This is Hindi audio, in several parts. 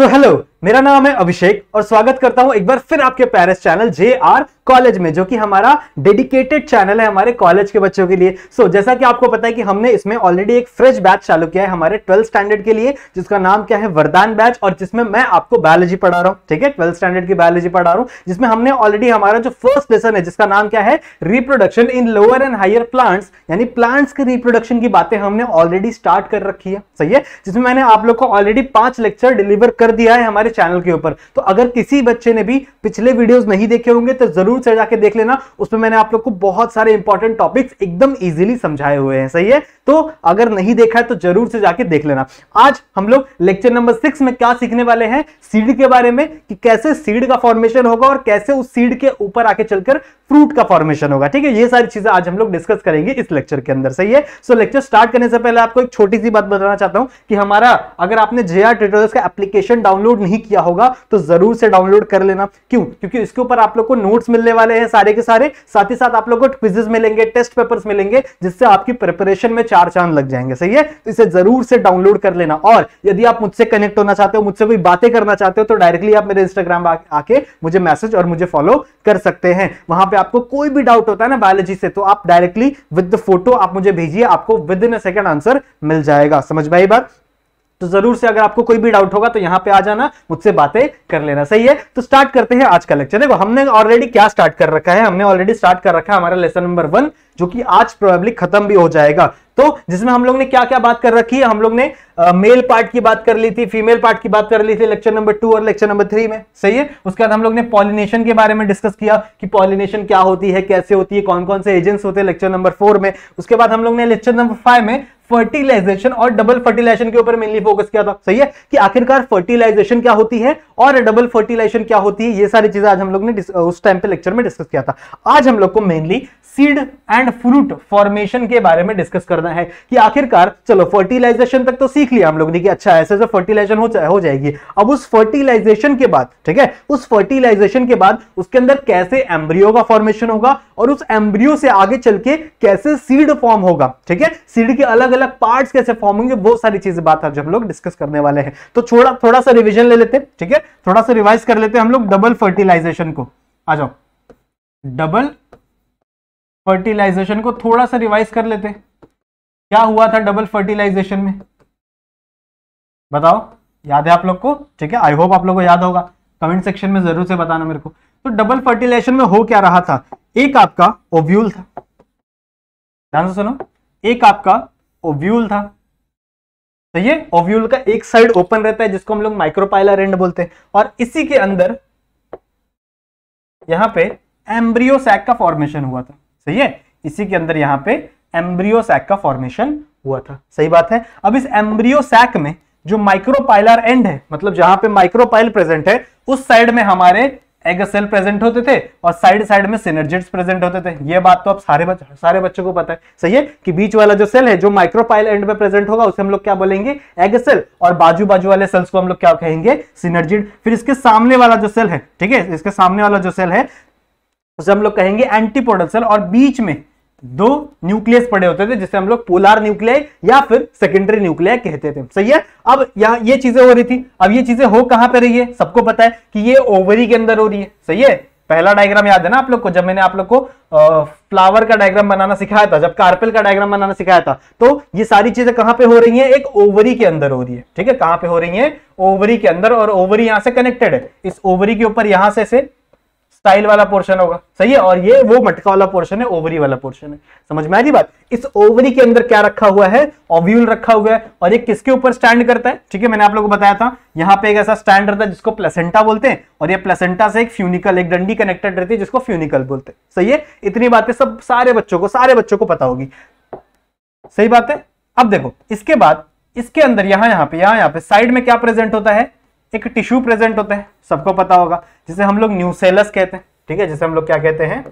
So hello, मेरा नाम है अभिषेक और स्वागत करता हूं एक बार फिर आपके parents channel J R college में जो कि हमारा डेडिकेटेड चैनल है हमारे कॉलेज के बच्चों के लिए सो so, जैसा कि आपको पता है कि हमने इसमें ऑलरेडी एक फ्रेश बैच चालू किया है हमारे ट्वेल्थ स्टैंडर्ड के लिए जिसका नाम क्या है वरदान बैच और जिसमें मैं आपको बायोलॉजी पढ़ा रहा हूँ ठीक है ट्वेल्थ स्टैंडर्ड की बायोलॉजी पढ़ा रहा हूँ जिसमें हमने ऑलरेडी हमारा जो फर्स्ट लेसन है जिसका नाम क्या है reproduction in lower and higher plants यानी प्लांट्स के रिप्रोडक्शन की बातें हमने ऑलरेडी स्टार्ट कर रखी है सही है जिसमें मैंने आप लोग को ऑलरेडी पांच लेक्चर डिलीवर कर दिया है हमारे हमारे चैनल के ऊपर तो अगर किसी बच्चे ने भी पिछले वीडियोस नहीं देखे होंगे तो जरूर से जाके देख लेना उसमें मैंने आप लोग को बहुत सारे इंपॉर्टेंट टॉपिक्स एकदम इजीली समझाए हुए हैं सही है तो अगर नहीं देखा है तो जरूर से जाके देख लेना आज हम लोग लेक्चर नंबर सिक्स में क्या सीखने वाले हैं सीड के बारे में कि कैसे सीड का फॉर्मेशन होगा और कैसे उस सीड के ऊपर आके चलकर फ्रूट का फॉर्मेशन होगा ठीक है ये सारी चीजें आज हम लोग डिस्कस करेंगे इस लेक्चर के अंदर सही है सो लेक्चर स्टार्ट करने से पहले आपको एक छोटी सी बात बताना चाहता हूं कि हमारा अगर आपने जे आर का एप्लीकेशन डाउनलोड नहीं नहीं किया होगा तो जरूर से डाउनलोड कर लेना क्यों क्योंकि इसके ऊपर आप लोग को नोट्स मिलने वाले हैं सारे के सारे साथ ही साथ आप लोग को क्विजेस मिलेंगे टेस्ट पेपर्स मिलेंगे जिससे आपकी प्रिपरेशन में चार चांद लग जाएंगे सही है तो इसे जरूर से डाउनलोड कर लेना और यदि आप मुझसे कनेक्ट होना चाहते हो मुझसे कोई बातें करना चाहते हो तो डायरेक्टली आप मेरे इंस्टाग्राम आके मुझे मैसेज और मुझे फॉलो कर सकते हैं वहां पे आपको कोई भी डाउट होता है ना बायोलॉजी से तो आप डायरेक्टली विद द फोटो आप मुझे भेजिए आपको within a second answer मिल जाएगा समझ में आई बात तो जरूर से अगर आपको कोई भी डाउट होगा तो यहाँ पे आ जाना मुझसे बातें कर लेना सही है तो स्टार्ट करते हैं आज का लेक्चर देखो हमने ऑलरेडी क्या स्टार्ट कर रखा है हमने ऑलरेडी स्टार्ट कर रखा है हमारा लेसन नंबर वन जो कि आज प्रोबेबली खत्म भी हो जाएगा तो जिसमें हम लोग ने क्या क्या बात कर रखी है हम लोग ने मेल पार्ट की बात कर ली थी फीमेल पार्ट की बात कर ली थी लेक्चर नंबर टू और लेक्चर नंबर थ्री में सही है उसके बाद हम लोग ने पॉलिनेशन के बारे में डिस्कस किया कि पॉलिनेशन क्या होती है कैसे होती है कौन कौन से एजेंट्स होते हैं लेक्चर नंबर फोर में उसके बाद हम लोग ने लेक्चर नंबर फाइव में फर्टिलाइजेशन और डबल फर्टिलाइजेशन के ऊपर मेनली फोकस किया था सही है कि आखिरकार फर्टिलाइजेशन क्या होती है और डबल फर्टिलाइजेशन क्या होती है ये सारी चीजें आज हम लोग ने उस टाइम पे लेक्चर में डिस्कस किया था आज हम लोग को mainly seed and fruit formation के बारे में डिस्कस करना है कि आखिरकार चलो फर्टिलाइजेशन तक तो सीख लिया हम लोग ने कि अच्छा ऐसे ऐसे फर्टिलाइजेशन हो, जा, हो जाएगी अब उस फर्टिलाइजेशन के बाद ठीक है उस फर्टिलाइजेशन के बाद उसके अंदर कैसे एम्ब्रियो का फॉर्मेशन होगा और उस एम्ब्रियो से आगे चल के कैसे सीड फॉर्म होगा ठीक है सीड के अलग अलग अलग पार्ट कैसे फॉर्म होंगे वो सारी चीजें बात आज हम लोग डिस्कस करने वाले हैं तो थोड़ा थोड़ा सा रिविजन ले लेते ठीक है थोड़ा सा रिवाइज कर लेते हैं हम लोग डबल फर्टिलाइजेशन को आ जाओ डबल फर्टिलाइजेशन को थोड़ा सा रिवाइज कर लेते क्या हुआ था डबल फर्टिलाइजेशन में बताओ याद है आप लोग को ठीक है आई होप आप लोग को याद होगा कमेंट सेक्शन में जरूर से बताना मेरे को तो डबल फर्टिलाइजेशन में हो क्या रहा था एक आपका ओव्यूल था ध्यान से सुनो एक आपका ओव्यूल था सही है ओव्यूल का एक साइड ओपन रहता है जिसको हम लोग माइक्रोपाइलर एंड बोलते हैं और इसी के अंदर यहां पे एम्ब्रियो सैक का फॉर्मेशन हुआ था सही है इसी के अंदर यहां पे एम्ब्रियो सैक का फॉर्मेशन हुआ था सही बात है अब इस एम्ब्रियो सैक में जो माइक्रोपाइलर एंड है मतलब जहां पे माइक्रोपाइल प्रेजेंट है उस साइड में हमारे एग सेल प्रेजेंट होते थे और साइड साइड में सिनर्जिट्स प्रेजेंट होते थे ये बात तो आप सारे बच, सारे बच्चों को पता है सही है कि बीच वाला जो सेल है जो माइक्रोपाइल एंड में प्रेजेंट होगा उसे हम लोग क्या बोलेंगे एग सेल और बाजू बाजू वाले सेल्स को हम लोग क्या कहेंगे सिनर्जिट फिर इसके सामने वाला जो सेल है ठीक है इसके सामने वाला जो सेल है उसे हम लोग कहेंगे एंटीपोडल सेल और बीच में दो न्यूक्लियस पड़े होते थे जिसे हम लोग पोलार न्यूक्लियाई या फिर सेकेंडरी न्यूक्लियाई कहते थे सही है अब यहां ये चीजें हो रही थी अब ये चीजें हो कहां पर रही है सबको पता है कि ये ओवरी के अंदर हो रही है सही है पहला डायग्राम याद है ना आप लोग को जब मैंने आप लोग को आ, फ्लावर का डायग्राम बनाना सिखाया था जब कार्पेल का डायग्राम बनाना सिखाया था तो ये सारी चीजें कहां पे हो रही हैं एक ओवरी के अंदर हो रही है ठीक है कहां पे हो रही है ओवरी के अंदर और ओवरी यहां से कनेक्टेड है इस ओवरी के ऊपर यहां से, से स्टाइल वाला पोर्शन होगा सही है और ये वो मटका वाला पोर्शन है ओवरी वाला पोर्शन है समझ में आई बात इस ओवरी के अंदर क्या रखा हुआ है ओव्यूल रखा हुआ है और ये किसके ऊपर स्टैंड करता है ठीक है मैंने आप लोगों को बताया था यहाँ पे एक ऐसा स्टैंड रहता है जिसको प्लेसेंटा बोलते हैं और ये प्लेसेंटा से एक फ्यूनिकल एक डंडी कनेक्टेड रहती है जिसको फ्यूनिकल बोलते हैं सही है इतनी बातें सब सारे बच्चों को सारे बच्चों को पता होगी सही बात है अब देखो इसके बाद इसके अंदर यहां यहां पे यहां यहां पे साइड में क्या प्रेजेंट होता है एक टिश्यू प्रेजेंट होता है सबको पता होगा जिसे हम लोग न्यूसेलस कहते हैं ठीक है जिसे हम लोग क्या कहते हैं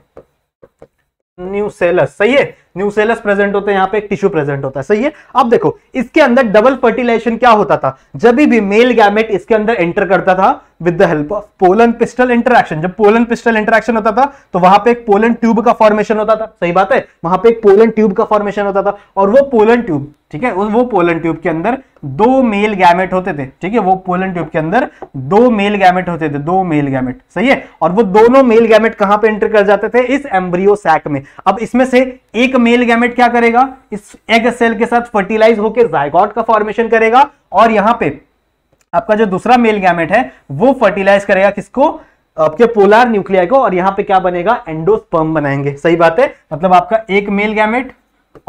न्यूसेलस सही है न्यूसेलस प्रेजेंट होते हैं यहां पे एक टिश्यू प्रेजेंट होता है सही है अब देखो इसके अंदर डबल फर्टिलाइजेशन क्या होता था जब भी मेल गैमेट इसके अंदर एंटर करता था with the help of pollen pistil interaction जब पोलन पिस्टल इंटरेक्शन होता था तो वहां पे एक पोलन ट्यूब का फॉर्मेशन होता था सही बात है वहां पे एक पोलन ट्यूब का फॉर्मेशन होता था और वो पोलन ट्यूब ठीक है वो पोलन ट्यूब के अंदर दो मेल गैमेट होते थे ठीक है वो पोलन ट्यूब के अंदर दो मेल गैमेट होते थे दो मेल गैमेट सही है और वो दोनों मेल गैमेट कहां पे एंटर कर जाते थे इस एम्ब्रियो सैक में अब इसमें से एक मेल गैमेट क्या करेगा इस एग सेल के साथ फर्टिलाइज होकर जायगॉट का फॉर्मेशन करेगा और यहां पर आपका जो दूसरा मेल गैमेट है वो फर्टिलाइज करेगा किसको आपके पोलर न्यूक्लिया को और यहां पे क्या बनेगा एंडोस्पर्म बनाएंगे सही बात है मतलब आपका एक मेल गैमेट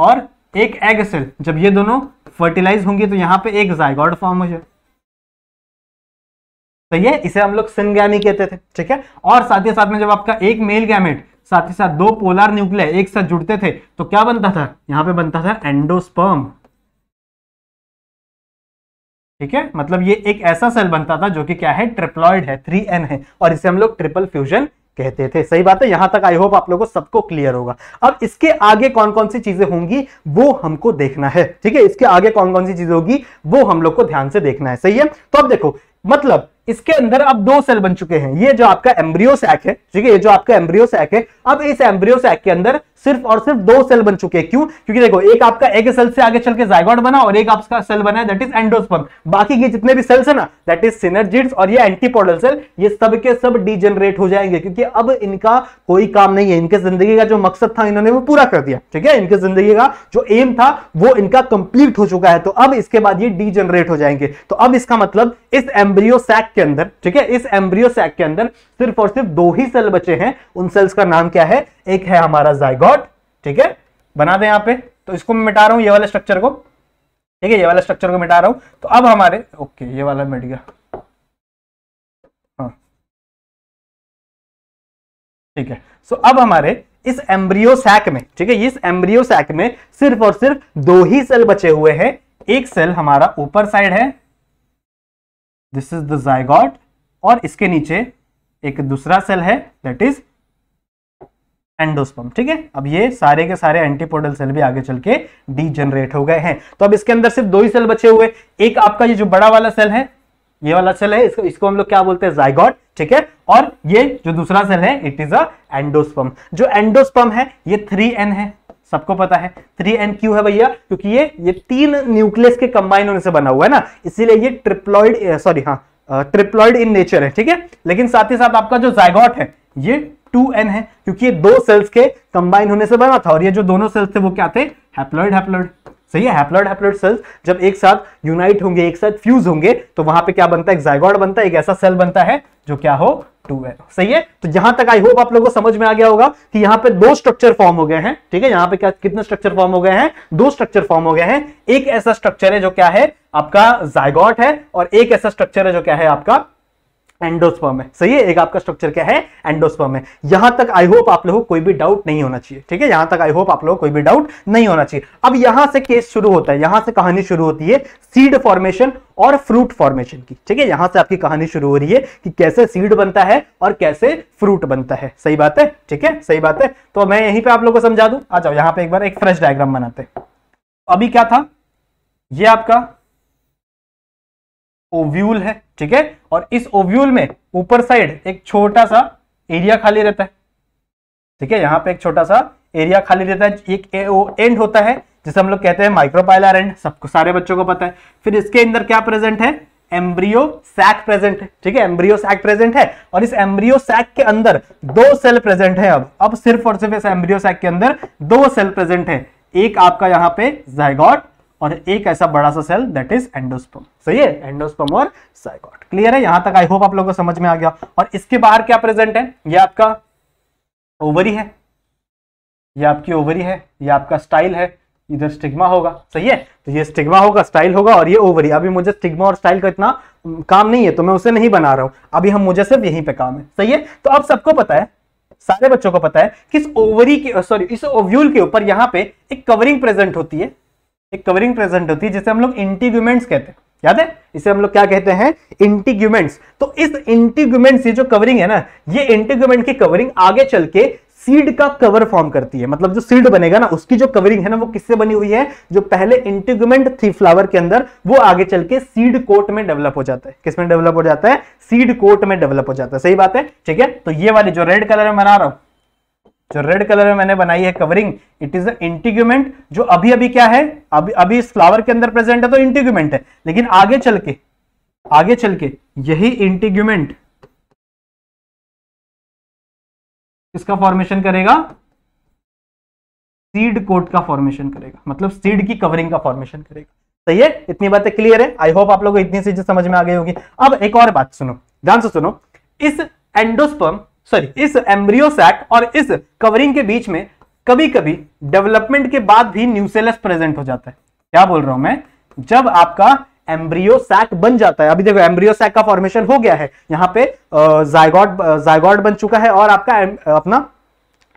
और एक एग सेल जब ये दोनों फर्टिलाइज होंगे तो यहाँ पे एक जायगॉड फॉर्म हो जाए तो ये इसे हम लोग सिनगैमी कहते थे ठीक है और साथ ही साथ में जब आपका एक मेल गैमेट साथ ही साथ दो पोलर न्यूक्लिया एक साथ जुड़ते थे तो क्या बनता था यहां पे बनता था एंडोस्पर्म ठीक है मतलब ये एक ऐसा सेल बनता था जो कि क्या है ट्रिप्लॉइड है थ्री एन है और इसे हम लोग ट्रिपल फ्यूजन कहते थे सही बात है यहां तक आई होप आप लोगों को सबको क्लियर होगा अब इसके आगे कौन कौन सी चीजें होंगी वो हमको देखना है ठीक है इसके आगे कौन कौन सी चीजें होगी वो हम लोग को ध्यान से देखना है सही है तो अब देखो मतलब इसके अंदर अब दो सेल बन चुके हैं ये जो आपका एम्ब्रियो सैक है ठीक है ये जो आपका एम्ब्रियो सैक है अब इस एम्ब्रियो सैक के अंदर सिर्फ और सिर्फ दो सेल बन चुके हैं क्यों क्योंकि देखो एक आपका एक सेल से आगे चल के जायगॉड बना और एक आपका सेल बना है दैट इज एंडोस्पर्म बाकी के जितने भी सेल्स है ना दैट इज सिनर्जिड्स और ये एंटीपोडल सेल ये सब के सब डिजेनरेट हो जाएंगे क्योंकि अब इनका कोई काम नहीं है इनके जिंदगी का जो मकसद था इन्होंने वो पूरा कर दिया ठीक है इनके जिंदगी का जो एम था वो इनका कंप्लीट हो चुका है तो अब इसके बाद ये डिजेनरेट हो जाएंगे तो अब इसका मतलब इस एम्ब्रियो सैक के अंदर ठीक है इस एम्ब्रियो सैक के अंदर सिर्फ और सिर्फ दो ही सेल बचे हैं उन सेल्स का नाम क्या है एक है हमारा जायगॉट ठीक है बना दें यहां पे तो इसको मैं मिटा रहा हूं ये वाले स्ट्रक्चर को ठीक है ये वाला स्ट्रक्चर को मिटा रहा हूं तो अब हमारे ओके ये वाला मिट गया हाँ। ठीक है सो अब हमारे इस एम्ब्रियो सैक में ठीक है इस एम्ब्रियो सैक में सिर्फ और सिर्फ दो ही सेल बचे हुए हैं एक सेल हमारा ऊपर साइड है दिस इज द और इसके नीचे एक दूसरा सेल है दैट इज एंडोस्पम ठीक है अब ये सारे के सारे एंटीपोडल सेल भी आगे चल के डीजनरेट हो गए हैं तो अब इसके अंदर सिर्फ दो ही सेल बचे हुए एक आपका ये जो बड़ा वाला सेल है ये वाला सेल है इसको इसको हम लोग क्या बोलते हैं जाइगॉट ठीक है और ये जो दूसरा सेल है इट इज अ एंडोस्पम जो एंडोस्पम है ये थ्री एन है सबको पता है थ्री एन क्यू है भैया क्योंकि ये ये तीन न्यूक्लियस के कंबाइन होने से बना हुआ है ना इसीलिए ये ट्रिप्लॉइड सॉरी हाँ ट्रिप्लॉइड इन नेचर है ठीक है लेकिन साथ ही साथ आपका जो जायगॉट है ये टू एन है क्योंकि ये दो सेल्स के कंबाइन होने से बना था और ये जो दोनों सेल्स थे वो क्या थे हैप्लोइड हैप्लोइड सही है हैप्लॉइड हैप्लॉइड सेल्स जब एक साथ यूनाइट होंगे एक साथ फ्यूज होंगे तो वहां पे क्या बनता है एक जायगॉड बनता है एक ऐसा सेल बनता है जो क्या हो टू है सही है तो यहां तक आई होप आप लोगों को समझ में आ गया होगा कि यहां पे दो स्ट्रक्चर फॉर्म हो गए हैं ठीक है यहां पे क्या कितने स्ट्रक्चर फॉर्म हो गए हैं दो स्ट्रक्चर फॉर्म हो गए हैं एक ऐसा स्ट्रक्चर है जो क्या है आपका जायगॉट है और एक ऐसा स्ट्रक्चर है जो क्या है आपका एंडोस्पर्म है सही है एक आपका स्ट्रक्चर क्या है एंडोस्पर्म है यहां तक आई होप आप लोगों को कोई भी डाउट नहीं होना चाहिए ठीक है यहां तक आई होप आप लोगों को कोई भी डाउट नहीं होना चाहिए अब यहां से केस शुरू होता है यहां से कहानी शुरू होती है सीड फॉर्मेशन और फ्रूट फॉर्मेशन की ठीक है यहां से आपकी कहानी शुरू हो रही है कि कैसे सीड बनता है और कैसे फ्रूट बनता है सही बात है ठीक है सही बात है तो मैं यहीं पर आप लोग को समझा दू आ जाओ यहां पर एक बार एक फ्रेश डायग्राम बनाते अभी क्या था ये आपका ओव्यूल है ठीक है और इस ओव्यूल में ऊपर साइड एक छोटा सा एरिया खाली रहता है ठीक है यहाँ पे एक छोटा सा एरिया खाली रहता है एक एंड होता है जिसे हम लोग कहते हैं माइक्रोपाइलर एंड सबको सारे बच्चों को पता है फिर इसके अंदर क्या प्रेजेंट है एम्ब्रियो सैक प्रेजेंट है ठीक है एम्ब्रियो सैक प्रेजेंट है और इस एम्ब्रियो सैक के अंदर दो सेल प्रेजेंट है अब अब सिर्फ और सिर्फ इस एम्ब्रियो सैक के अंदर दो सेल प्रेजेंट है एक आपका यहाँ पे जायगॉट और एक ऐसा बड़ा सा सेल दैट इज एंडोस्पम सही है एंडोस्पम और साइगॉट क्लियर है यहां तक आई होप आप लोगों को समझ में आ गया और इसके बाहर क्या प्रेजेंट है ये आपका ओवरी है ये आपकी ओवरी है ये आपका स्टाइल है इधर स्टिग्मा होगा सही है तो ये स्टिग्मा होगा स्टाइल होगा और ये ओवरी अभी मुझे स्टिग्मा और स्टाइल का इतना काम नहीं है तो मैं उसे नहीं बना रहा हूं अभी हम मुझे सिर्फ यहीं पे काम है सही है तो अब सबको पता है सारे बच्चों को पता है कि इस ओवरी के सॉरी इस ओव्यूल के ऊपर यहाँ पे एक कवरिंग प्रेजेंट होती है एक कवरिंग प्रेजेंट होती है जिसे हम लोग इंटीग्यूमेंट्स कहते हैं याद है इसे हम लोग क्या कहते हैं इंटीग्यूमेंट्स तो इस इंटीग्यूमेंट ये जो कवरिंग है ना ये इंटीग्यूमेंट की कवरिंग आगे चल के सीड का कवर फॉर्म करती है मतलब जो सीड बनेगा ना उसकी जो कवरिंग है ना वो किससे बनी हुई है जो पहले इंटीग्यूमेंट थी फ्लावर के अंदर वो आगे चल के सीड कोट में डेवलप हो जाता है किसमें डेवलप हो जाता है सीड कोट में डेवलप हो जाता है सही बात है ठीक है तो ये वाली जो रेड कलर में बना रहा हूं जो रेड कलर में मैंने बनाई है कवरिंग इट इज इंटीग्यूमेंट जो अभी अभी क्या है अभी अभी इस फ्लावर के अंदर प्रेजेंट है तो इंटीग्यूमेंट है लेकिन आगे चल के आगे चल के यही इंटीग्यूमेंट किसका फॉर्मेशन करेगा सीड कोट का फॉर्मेशन करेगा मतलब सीड की कवरिंग का फॉर्मेशन करेगा सही है इतनी बातें क्लियर है आई होप आप लोगों को इतनी चीजें समझ में आ गई होगी अब एक और बात सुनो ध्यान से सुनो इस एंडोस्पर्म सॉरी इस एम्ब्रियो सैक और इस कवरिंग के बीच में कभी कभी डेवलपमेंट के बाद भी न्यूसेलस प्रेजेंट हो जाता है क्या बोल रहा हूं मैं जब आपका एम्ब्रियो सैक बन जाता है अभी देखो एम्ब्रियो सैक का फॉर्मेशन हो गया है यहां पे जायगॉड जायगॉड बन चुका है और आपका अपना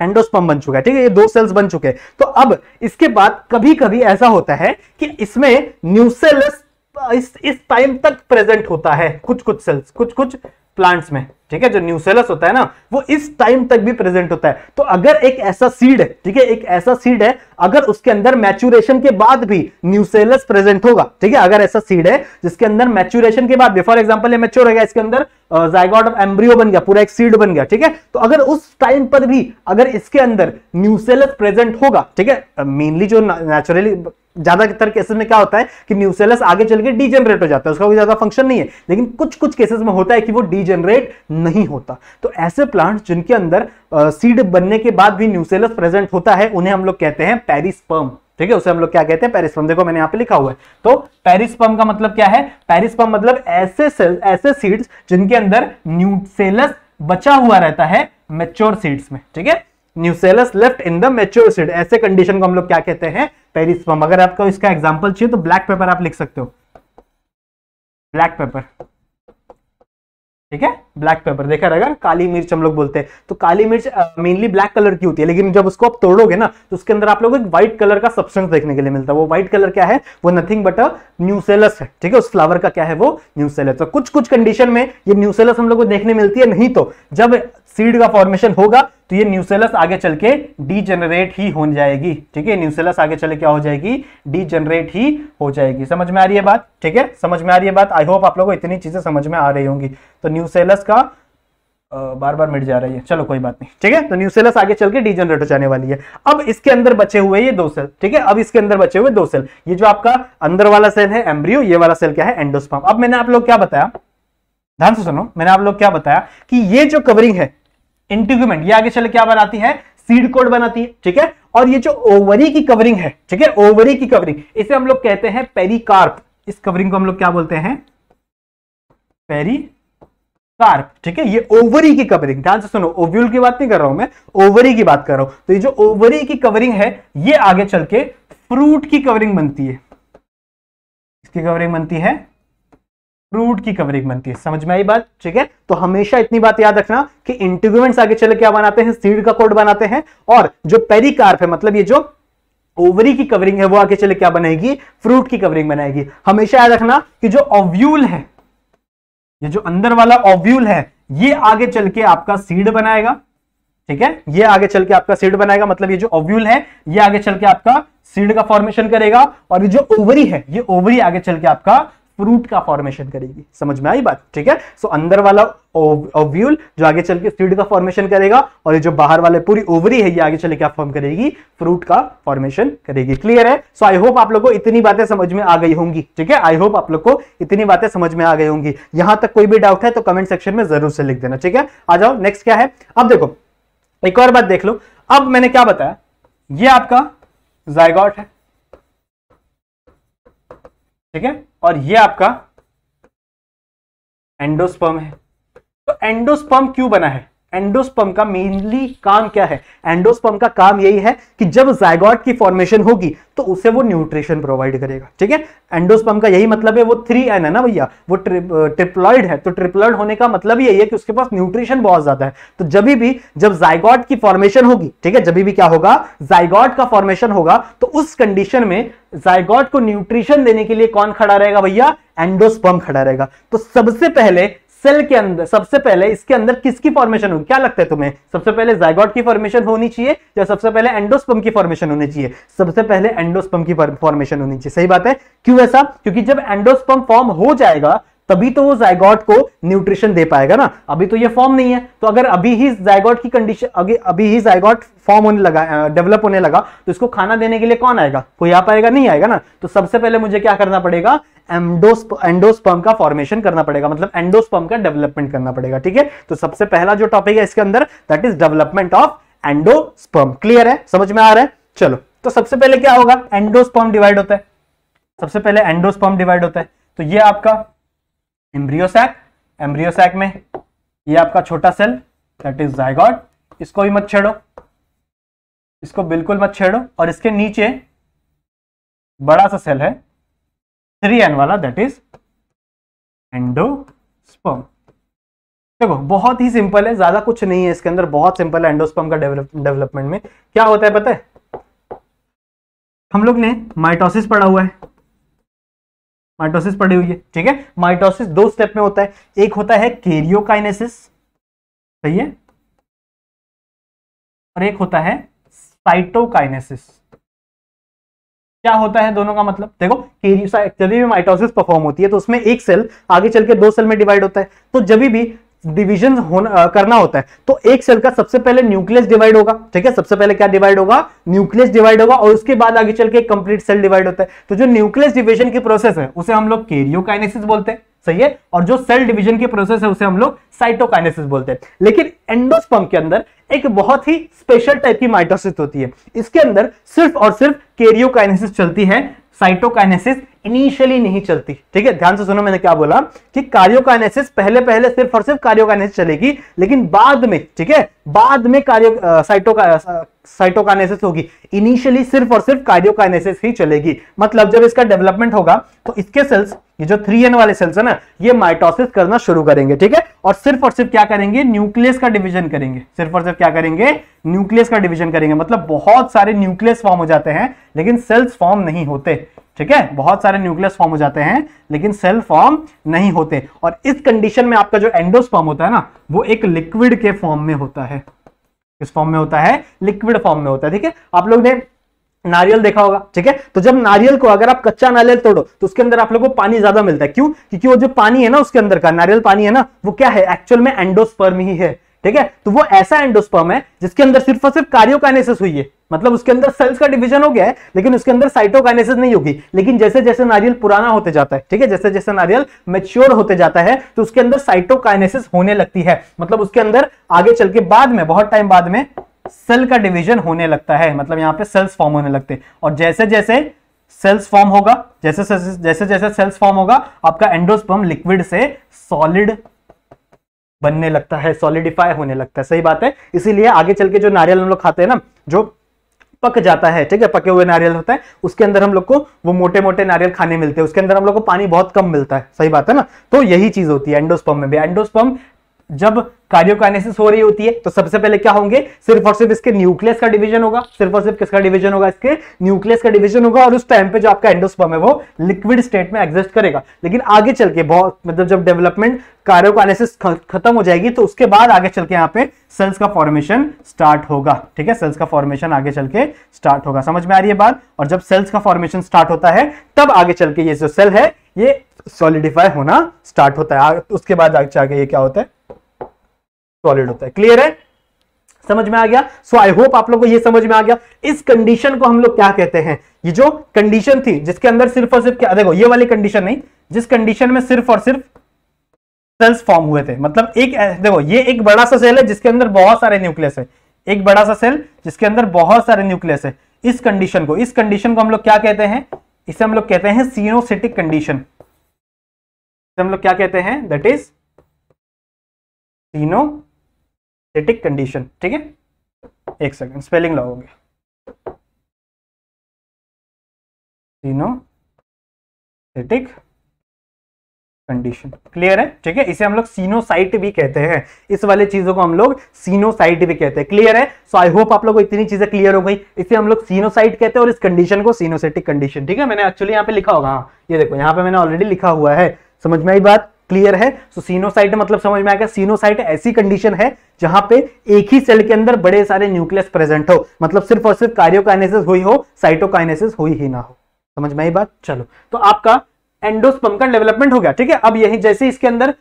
एंडोस्पम बन चुका है ठीक है ये दो सेल्स बन चुके हैं तो अब इसके बाद कभी कभी ऐसा होता है कि इसमें न्यूसेलस इस इस टाइम तक प्रेजेंट होता है कुछ कुछ सेल्स कुछ कुछ प्लांट्स में ठीक है जो न्यूसेलस होता है ना वो इस टाइम तक भी प्रेजेंट होता है तो अगर एक ऐसा सीड है ठीक है एक ऐसा सीड है अगर उसके अंदर मैच्यूरेशन के बाद भी न्यूसेलस प्रेजेंट होगा ठीक है अगर ऐसा सीड है जिसके अंदर मैच्यूरेशन के बाद फॉर एग्जाम्पल मेच्योर हो गया इसके अंदर जायगॉट ऑफ एम्ब्रियो बन गया पूरा एक सीड बन गया ठीक है तो अगर उस टाइम पर भी अगर इसके अंदर न्यूसेलस प्रेजेंट होगा ठीक है मेनली जो नेचुरली ज्यादातर केसेस में क्या होता है कि न्यूसेलस आगे चल के डीजेनरेट हो जाता है उसका कोई ज्यादा फंक्शन नहीं है लेकिन कुछ कुछ केसेस में होता है कि वो डीजेनरेट नहीं होता तो ऐसे प्लांट्स जिनके अंदर सीड बनने के बाद भी न्यूसेलस प्रेजेंट होता है उन्हें हम लोग कहते हैं पेरिस्पर्म ठीक है उसे हम लोग क्या कहते हैं पेरिस्पम देखो मैंने यहां पे लिखा हुआ है तो पेरिस्पम का मतलब क्या है पेरिस्पम मतलब ऐसे सेल ऐसे सीड्स जिनके अंदर न्यूसेलस बचा हुआ रहता है मेच्योर सीड्स में ठीक है nucellus left in the mature seed ऐसे कंडीशन को हम लोग क्या कहते हैं पेरिस्पम अगर आपको इसका एग्जाम्पल चाहिए तो ब्लैक पेपर आप लिख सकते हो ब्लैक पेपर ठीक है ब्लैक पेपर देखा रहेगा काली मिर्च हम लोग बोलते हैं तो काली मिर्च मेनली ब्लैक कलर की होती है लेकिन जब उसको आप तोड़ोगे ना तो उसके अंदर आप लोग एक व्हाइट कलर का सब्सटेंस देखने के लिए मिलता है वो व्हाइट कलर क्या है वो नथिंग बट अ न्यूसेलस है ठीक है उस फ्लावर का क्या है वो न्यूसेलस तो कुछ कुछ कंडीशन में ये न्यूसेलस हम लोग को देखने मिलती है नहीं तो जब सीड का फॉर्मेशन होगा तो ये न्यूसेलस आगे चल के डीजनरेट ही हो जाएगी ठीक है न्यूसेलस आगे चल क्या हो जाएगी डीजनरेट ही हो जाएगी समझ में आ रही है बात ठीक है समझ में आ रही है बात आई होप आप लोगों को इतनी चीजें समझ में आ रही होंगी तो न्यूसेलस का बार बार मिट जा रही है चलो कोई बात नहीं ठीक है तो न्यूसेलस आगे चल के डीजनरेट हो जाने वाली है अब इसके अंदर बचे हुए ये दो सेल ठीक है अब इसके अंदर बचे हुए दो सेल ये जो आपका अंदर वाला सेल है एम्ब्रियो ये वाला सेल क्या है एंडोस्पर्म अब मैंने आप लोग क्या बताया ध्यान से सुनो मैंने आप लोग क्या बताया कि ये जो कवरिंग है इंटीग्यूमेंट ये आगे चल क्या बनाती है सीड कोड बनाती है ठीक है और ये जो ओवरी की कवरिंग है ठीक है ओवरी की कवरिंग इसे हम लोग कहते हैं पेरिकार्प इस कवरिंग को हम लोग क्या बोलते हैं पेरी कार्प ठीक है ये ओवरी की कवरिंग ध्यान से सुनो ओव्यूल की बात नहीं कर रहा हूं मैं ओवरी की बात कर रहा हूं तो ये जो ओवरी की कवरिंग है ये आगे चल के फ्रूट की कवरिंग बनती है इसकी कवरिंग बनती है रूट की कवरेज बनती है समझ में आई बात ठीक है तो हमेशा इतनी बात याद रखना कि इंटीग्यूमेंट्स आगे चले क्या बनाते हैं सीड का कोड बनाते हैं और जो पेरिकार्प है मतलब ये जो ओवरी की कवरिंग है वो आगे चले क्या बनाएगी फ्रूट की कवरिंग बनाएगी हमेशा याद रखना कि जो ऑव्यूल है ये जो अंदर वाला ऑव्यूल है ये आगे चल के आपका सीड बनाएगा ठीक है ये आगे चल के आपका सीड बनाएगा मतलब ये जो ऑव्यूल है ये आगे चल के आपका सीड का फॉर्मेशन करेगा और ये जो ओवरी है ये ओवरी आगे चल के आपका फ्रूट का फॉर्मेशन करेगी समझ में आई बात ठीक है सो अंदर वाला ओव्यूल जो आगे चल के सीड का फॉर्मेशन करेगा और ये जो बाहर वाले पूरी ओवरी है ये आगे चले क्या फॉर्म करेगी फ्रूट का फॉर्मेशन करेगी क्लियर है सो आई होप आप लोग को इतनी बातें समझ में आ गई होंगी ठीक है आई होप आप लोग को इतनी बातें समझ में आ गई होंगी यहां तक कोई भी डाउट है तो कमेंट सेक्शन में जरूर से लिख देना ठीक है आ जाओ नेक्स्ट क्या है अब देखो एक और बात देख लो अब मैंने क्या बताया ये आपका जायगॉट है ठीक है और ये आपका एंडोस्पर्म है तो एंडोस्पर्म क्यों बना है एंडोस्पम का मेनली काम क्या है एंडोस्पम का काम यही है कि जब जायगॉट की फॉर्मेशन होगी तो उसे वो न्यूट्रिशन प्रोवाइड करेगा ठीक है एंडोस्पम का यही मतलब है वो थ्री एन है ना भैया वो ट्रि, ट्रिप्लॉइड है तो ट्रिप्लॉइड होने का मतलब यही है कि उसके पास न्यूट्रिशन बहुत ज्यादा है तो जब भी जब जायगॉट की फॉर्मेशन होगी ठीक है जब भी क्या होगा जायगॉट का फॉर्मेशन होगा तो उस कंडीशन में जायगॉट को न्यूट्रिशन देने के लिए कौन खड़ा रहेगा भैया एंडोस्पम खड़ा रहेगा तो सबसे पहले सेल के अंदर सबसे पहले इसके अंदर किसकी फॉर्मेशन होगी क्या लगता है तुम्हें सबसे पहले जायगॉट की फॉर्मेशन होनी चाहिए या सबसे पहले एंडोस्पम की फॉर्मेशन होनी चाहिए सबसे पहले एंडोस्पम की फॉर्मेशन होनी चाहिए सही बात है क्यों ऐसा क्योंकि जब एंडोस्पम फॉर्म हो जाएगा तभी तो वो जायगॉट को न्यूट्रिशन दे पाएगा ना अभी तो ये फॉर्म नहीं है तो अगर अभी ही जायगॉट की कंडीशन अभी ही जायगॉट फॉर्म होने लगा डेवलप होने लगा तो इसको खाना देने के लिए कौन आएगा कोई आ पाएगा नहीं आएगा ना तो सबसे पहले मुझे क्या करना पड़ेगा एंडोस्पर्म का फॉर्मेशन करना पड़ेगा मतलब एंडोस्पर्म का डेवलपमेंट करना पड़ेगा ठीक है तो सबसे पहला जो टॉपिक है इसके अंदर that is development of endosperm clear है समझ में आ रहा है चलो तो सबसे पहले क्या होगा एंडोस्पर्म डिवाइड होता है सबसे पहले एंडोस्पर्म डिवाइड होता है तो ये आपका एम्ब्रियोसैक एम्ब्रियोसैक में ये आपका छोटा सेल दैट इज जायगॉट इसको भी मत छेड़ो इसको बिल्कुल मत छेड़ो और इसके नीचे बड़ा सा सेल है थ्री एन वाला दैट इज एंडोस्पर्म देखो बहुत ही सिंपल है ज्यादा कुछ नहीं है इसके अंदर बहुत सिंपल है एंडोस्पर्म का डेवलपमेंट में क्या होता है पता है हम लोग ने माइटोसिस पढ़ा हुआ है माइटोसिस पढ़ी हुई है ठीक है माइटोसिस दो स्टेप में होता है एक होता है केरियोकाइनेसिस सही है और एक होता है साइटोकाइनेसिस क्या होता है दोनों का मतलब देखो जब भी माइटोसिस परफॉर्म होती है तो उसमें एक सेल आगे चल के दो सेल में डिवाइड होता है तो जब भी डिविजन होना करना होता है तो एक सेल का सबसे पहले न्यूक्लियस डिवाइड होगा ठीक है सबसे पहले क्या डिवाइड होगा न्यूक्लियस डिवाइड होगा और उसके बाद आगे चल के कंप्लीट सेल डिवाइड होता है तो जो न्यूक्लियस डिवीजन की प्रोसेस है उसे हम लोग केरियोकाइनेसिस बोलते हैं सही है और जो सेल डिवीजन की प्रोसेस है उसे हम लोग साइटोकाइनेसिस बोलते हैं लेकिन एंडोस्पम के अंदर एक बहुत ही स्पेशल टाइप की माइटोसिस होती है इसके अंदर सिर्फ और सिर्फ केरियोकाइनेसिस चलती है साइटोकाइनेसिस इनिशियली नहीं चलती ठीक है ध्यान से सुनो मैंने क्या बोला कि कार्योकाइनेसिस पहले पहले सिर्फ और सिर्फ कार्योकाइनेसिस चलेगी लेकिन बाद में ठीक है बाद में कार्यो साइटो साइटोकाइनेसिस होगी इनिशियली सिर्फ और सिर्फ कार्डियोकाइनेसिस ही चलेगी मतलब जब इसका डेवलपमेंट होगा तो इसके सेल्स ये जो 3n वाले सेल्स है ना ये माइटोसिस करना शुरू करेंगे ठीक है और सिर्फ और सिर्फ क्या करेंगे न्यूक्लियस का डिवीजन करेंगे सिर्फ और सिर्फ क्या करेंगे न्यूक्लियस का डिवीजन करेंगे मतलब बहुत सारे न्यूक्लियस फॉर्म हो जाते हैं लेकिन सेल्स फॉर्म नहीं होते ठीक है बहुत सारे न्यूक्लियस फॉर्म हो जाते हैं लेकिन सेल फॉर्म नहीं होते और इस कंडीशन में आपका जो एंडोस्पर्म होता है ना वो एक लिक्विड के फॉर्म में होता है किस फॉर्म में होता है लिक्विड फॉर्म में होता है ठीक है आप लोग ने नारियल देखा होगा ठीक है तो जब नारियल को अगर आप कच्चा नारियल तोड़ो तो उसके अंदर आप लोगों को पानी ज्यादा मिलता है क्यों क्योंकि वो जो पानी है ना उसके अंदर का नारियल पानी है ना वो क्या है एक्चुअल में एंडोस्पर्म ही है ठीक है तो वो ऐसा एंडोस्पर्म है जिसके अंदर सिर्फ और सिर्फ कार्योकाइनेसिस हुई है मतलब उसके अंदर सेल्स का डिवीजन हो गया है लेकिन उसके अंदर साइटोकाइनेसिस नहीं होगी लेकिन जैसे जैसे नारियल पुराना होते जाता है ठीक है जैसे जैसे नारियल मेच्योर होते जाता है तो उसके अंदर साइटोकाइनेसिस होने लगती है मतलब उसके अंदर आगे चल के बाद में बहुत टाइम बाद में सेल का डिविजन होने लगता है मतलब यहां पर सेल्स फॉर्म होने लगते हैं और जैसे जैसे सेल्स फॉर्म होगा जैसे जैसे जैसे सेल्स फॉर्म होगा आपका एंडोस्पर्म लिक्विड से सॉलिड बनने लगता है सॉलिडिफाई होने लगता है सही बात है इसीलिए आगे चल के जो नारियल हम लोग खाते हैं ना जो पक जाता है ठीक है पके हुए नारियल होता है उसके अंदर हम लोग को वो मोटे मोटे नारियल खाने मिलते हैं उसके अंदर हम लोग को पानी बहुत कम मिलता है सही बात है ना तो यही चीज होती है एंडोस्पम में भी एंडोस्पम जब कार्डियोकाइनेसिस हो रही होती है तो सबसे पहले क्या होंगे सिर्फ और सिर्फ इसके न्यूक्लियस का डिवीजन होगा सिर्फ और सिर्फ किसका डिवीजन होगा इसके न्यूक्लियस का डिवीजन होगा और उस टाइम पे जो आपका एंडोस्पर्म है वो लिक्विड स्टेट में एग्जिस्ट करेगा लेकिन आगे चल के बहुत मतलब जब डेवलपमेंट कार्डियोकाइनेसिस खत्म हो जाएगी तो उसके बाद आगे चल के यहाँ पे सेल्स का फॉर्मेशन स्टार्ट होगा ठीक है सेल्स का फॉर्मेशन आगे चल के स्टार्ट होगा समझ में आ रही है बात और जब सेल्स का फॉर्मेशन स्टार्ट होता है तब आगे चल के ये जो सेल है ये सॉलिडिफाई होना स्टार्ट होता है उसके बाद आगे आगे ये क्या होता है सॉलिड होता है क्लियर है समझ में आ गया सो आई होप आप लोग को ये समझ में आ गया इस कंडीशन को हम लोग क्या कहते हैं ये जो कंडीशन थी जिसके अंदर सिर्फ और सिर्फ क्या देखो ये वाली कंडीशन नहीं जिस कंडीशन में सिर्फ और सिर्फ सेल्स फॉर्म हुए थे मतलब एक देखो ये एक बड़ा सा सेल है जिसके अंदर बहुत सारे न्यूक्लियस है एक बड़ा सा सेल जिसके अंदर बहुत सारे न्यूक्लियस है इस कंडीशन को इस कंडीशन को हम लोग क्या कहते हैं इसे हम लोग कहते हैं सीनोसिटिक कंडीशन हम लोग क्या कहते हैं that is coenocytic condition ठीक है एक सेकंड स्पेलिंग लगाओगे तीनों कंडीशन क्लियर है ठीक है इसे हम लोग सीनोसाइट भी कहते हैं इस वाले चीजों को हम लोग सीनोसाइट भी कहते हैं क्लियर है सो आई होप आप लोगों को इतनी चीजें क्लियर हो गई इसे हम लोग सीनोसाइट कहते हैं और इस कंडीशन को सीनोसेटिक कंडीशन ठीक है मैंने एक्चुअली यहाँ पे लिखा होगा हाँ, ये देखो यहाँ पे मैंने ऑलरेडी लिखा हुआ है समझ में आई बात क्लियर है सो सीनोसाइट मतलब समझ में आएगा सीनोसाइट ऐसी कंडीशन है जहां पे एक ही सेल के अंदर बड़े सारे न्यूक्लियस प्रेजेंट हो मतलब सिर्फ और सिर्फ कार्योकाइनेसिस हुई हो साइटोकाइनेसिस हुई ही ना हो समझ में आई बात चलो तो आपका एंडोस्पम का डेवलपमेंट हो गया ठीक है अब यही जैसे इसके अंदर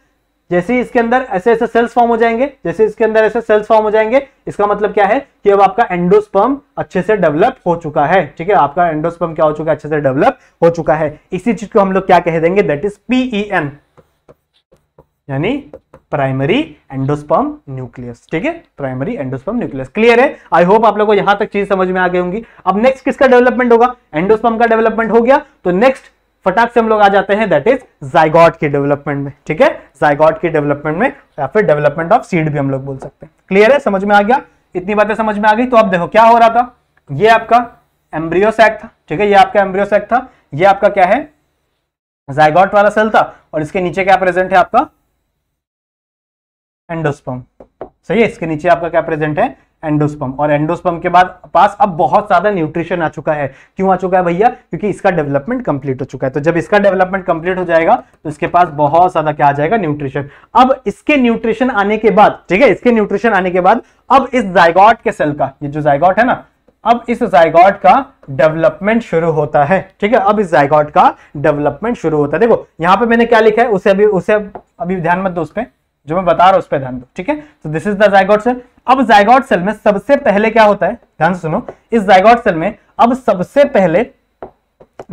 जैसे इसके अंदर ऐसे ऐसे सेल्स फॉर्म हो जाएंगे जैसे इसके अंदर ऐसे सेल्स फॉर्म हो जाएंगे इसका मतलब क्या है कि अब आपका एंडोस्पर्म अच्छे से डेवलप हो चुका है ठीक है आपका एंडोस्पर्म क्या हो चुका है अच्छे से डेवलप हो चुका है इसी चीज को हम लोग क्या कह देंगे दैट इज पीईएन यानी प्राइमरी एंडोस्पर्म न्यूक्लियस ठीक है प्राइमरी एंडोस्पर्म न्यूक्लियस क्लियर है आई होप आप लोगों को यहां तक चीज समझ में आ गई होंगी अब नेक्स्ट किसका डेवलपमेंट होगा एंडोस्पर्म का डेवलपमेंट हो गया तो नेक्स्ट फटाक से हम लोग आ जाते हैं दैट इज जाइगॉट के डेवलपमेंट में ठीक है जाइगॉट के डेवलपमेंट में या फिर डेवलपमेंट ऑफ सीड भी हम लोग बोल सकते हैं क्लियर है समझ में आ गया इतनी बातें समझ में आ गई तो अब देखो क्या हो रहा था ये आपका एम्ब्रियो सैक था ठीक है ये आपका एम्ब्रियो सैक था ये आपका क्या है जाइगॉट वाला सेल था और इसके नीचे क्या प्रेजेंट है आपका एंडोस्पम सही है इसके नीचे आपका क्या प्रेजेंट है एंडोस्पम और एंडोस्पम के बाद पास अब बहुत ज्यादा न्यूट्रिशन आ चुका है क्यों आ चुका है भैया क्योंकि इसका डेवलपमेंट कंप्लीट हो चुका है तो जब इसका डेवलपमेंट कंप्लीट हो जाएगा तो इसके पास बहुत ज्यादा क्या आ जाएगा न्यूट्रिशन अब इसके न्यूट्रिशन आने के बाद ठीक है इसके न्यूट्रिशन आने के बाद अब इस जायगॉट के सेल का ये जो जायगॉट है ना अब इस जायगॉट का डेवलपमेंट शुरू होता है ठीक है अब इस जायगॉट का डेवलपमेंट शुरू होता है देखो यहां पर मैंने क्या लिखा है उसे अभी उसे अभी ध्यान मत दो उस पर जो मैं बता रहा हूं उस पर ध्यान दो ठीक है तो दिस इज दाइगोट सेल अब जायगॉट सेल में सबसे पहले क्या होता है ध्यान सुनो इस जायगॉट सेल में अब सबसे पहले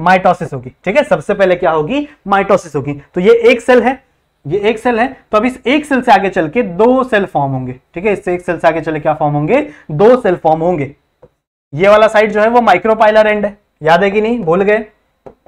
माइटोसिस होगी ठीक है सबसे पहले क्या होगी माइटोसिस होगी तो ये एक सेल है ये एक सेल है तो अब इस एक सेल से आगे चल के दो सेल फॉर्म होंगे ठीक है इससे एक सेल से आगे चले क्या फॉर्म होंगे दो सेल फॉर्म होंगे ये वाला साइड जो है वो माइक्रोपाइलर एंड है याद है कि नहीं भूल गए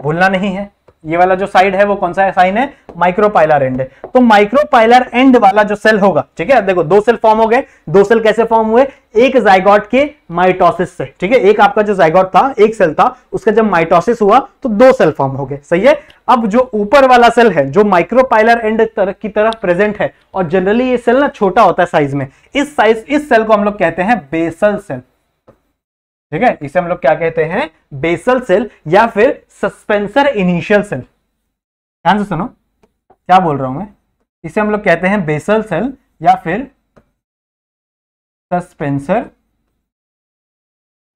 भूलना नहीं है ये वाला जो साइड है वो कौन सा साइन है माइक्रोपाइलर एंड है तो माइक्रोपाइलर एंड वाला जो सेल होगा ठीक है देखो दो सेल फॉर्म हो गए दो सेल कैसे फॉर्म हुए एक जाइगॉट के माइटोसिस से ठीक है एक आपका जो जाइगॉट था एक सेल था उसका जब माइटोसिस हुआ तो दो सेल फॉर्म हो गए सही है अब जो ऊपर वाला सेल है जो माइक्रोपाइलर एंड की तरफ प्रेजेंट है और जनरली ये सेल ना छोटा होता है साइज में इस साइज इस सेल को हम लोग कहते हैं बेसल सेल ठीक है इसे हम लोग क्या कहते हैं बेसल सेल या फिर सस्पेंसर इनिशियल सेल ध्यान से सुनो क्या बोल रहा हूं मैं इसे हम लोग कहते हैं बेसल सेल या फिर सस्पेंसर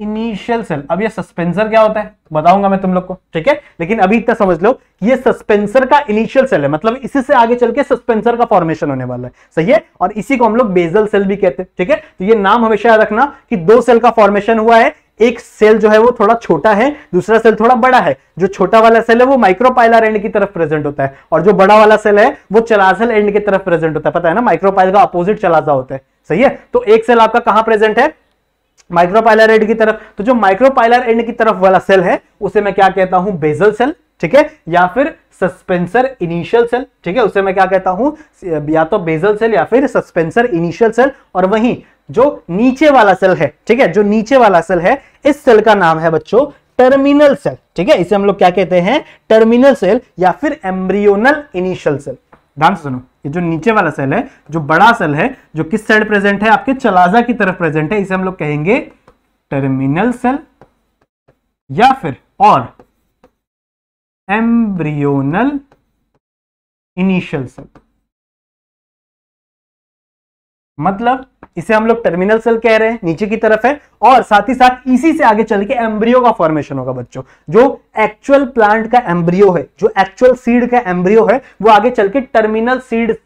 इनिशियल सेल अब ये सस्पेंसर क्या होता है बताऊंगा मैं तुम लोग को ठीक है लेकिन अभी इतना समझ लो ये सस्पेंसर का इनिशियल सेल है मतलब इसी से आगे चल के सस्पेंसर का फॉर्मेशन होने वाला है सही है और इसी को हम लोग बेजल सेल भी कहते हैं ठीक है तो ये नाम हमेशा याद रखना कि दो सेल का फॉर्मेशन हुआ है एक सेल जो है वो थोड़ा छोटा है दूसरा सेल थोड़ा बड़ा है जो छोटा वाला सेल है वो माइक्रोपाइलर एंड की तरफ प्रेजेंट होता है और जो बड़ा वाला सेल है वो चलाजल एंड की तरफ प्रेजेंट होता है पता है ना माइक्रोपाइल का अपोजिट चलाजा होता है सही है तो एक सेल आपका कहां प्रेजेंट है माइक्रोपाइलर एंड की तरफ तो जो माइक्रोपाइलर एंड की तरफ वाला सेल है उसे मैं क्या कहता हूं बेजल सेल ठीक है या फिर सस्पेंसर इनिशियल सेल ठीक है उसे मैं क्या कहता हूं या तो बेजल सेल या फिर सस्पेंसर इनिशियल सेल और वहीं जो नीचे वाला सेल है ठीक है जो नीचे वाला सेल है इस सेल का नाम है बच्चों टर्मिनल सेल ठीक है इसे हम लोग क्या कहते हैं टर्मिनल सेल या फिर एम्ब्रियोनल इनिशियल सेल ध्यान से सुनो ये जो नीचे वाला सेल है जो बड़ा सेल है जो किस साइड प्रेजेंट है आपके चलाजा की तरफ प्रेजेंट है इसे हम लोग कहेंगे टर्मिनल सेल या फिर और एम्ब्रियोनल इनिशियल सेल मतलब इसे हम लोग टर्मिनल सेल कह रहे हैं नीचे की तरफ है और साथ ही साथ इसी से आगे चल के एम्ब्रियो का फॉर्मेशन होगा बच्चों जो एक्चुअल प्लांट का एम्ब्रियो है जो एक्चुअल सीड का एम्ब्रियो है वो आगे चल के टर्मिनल सीड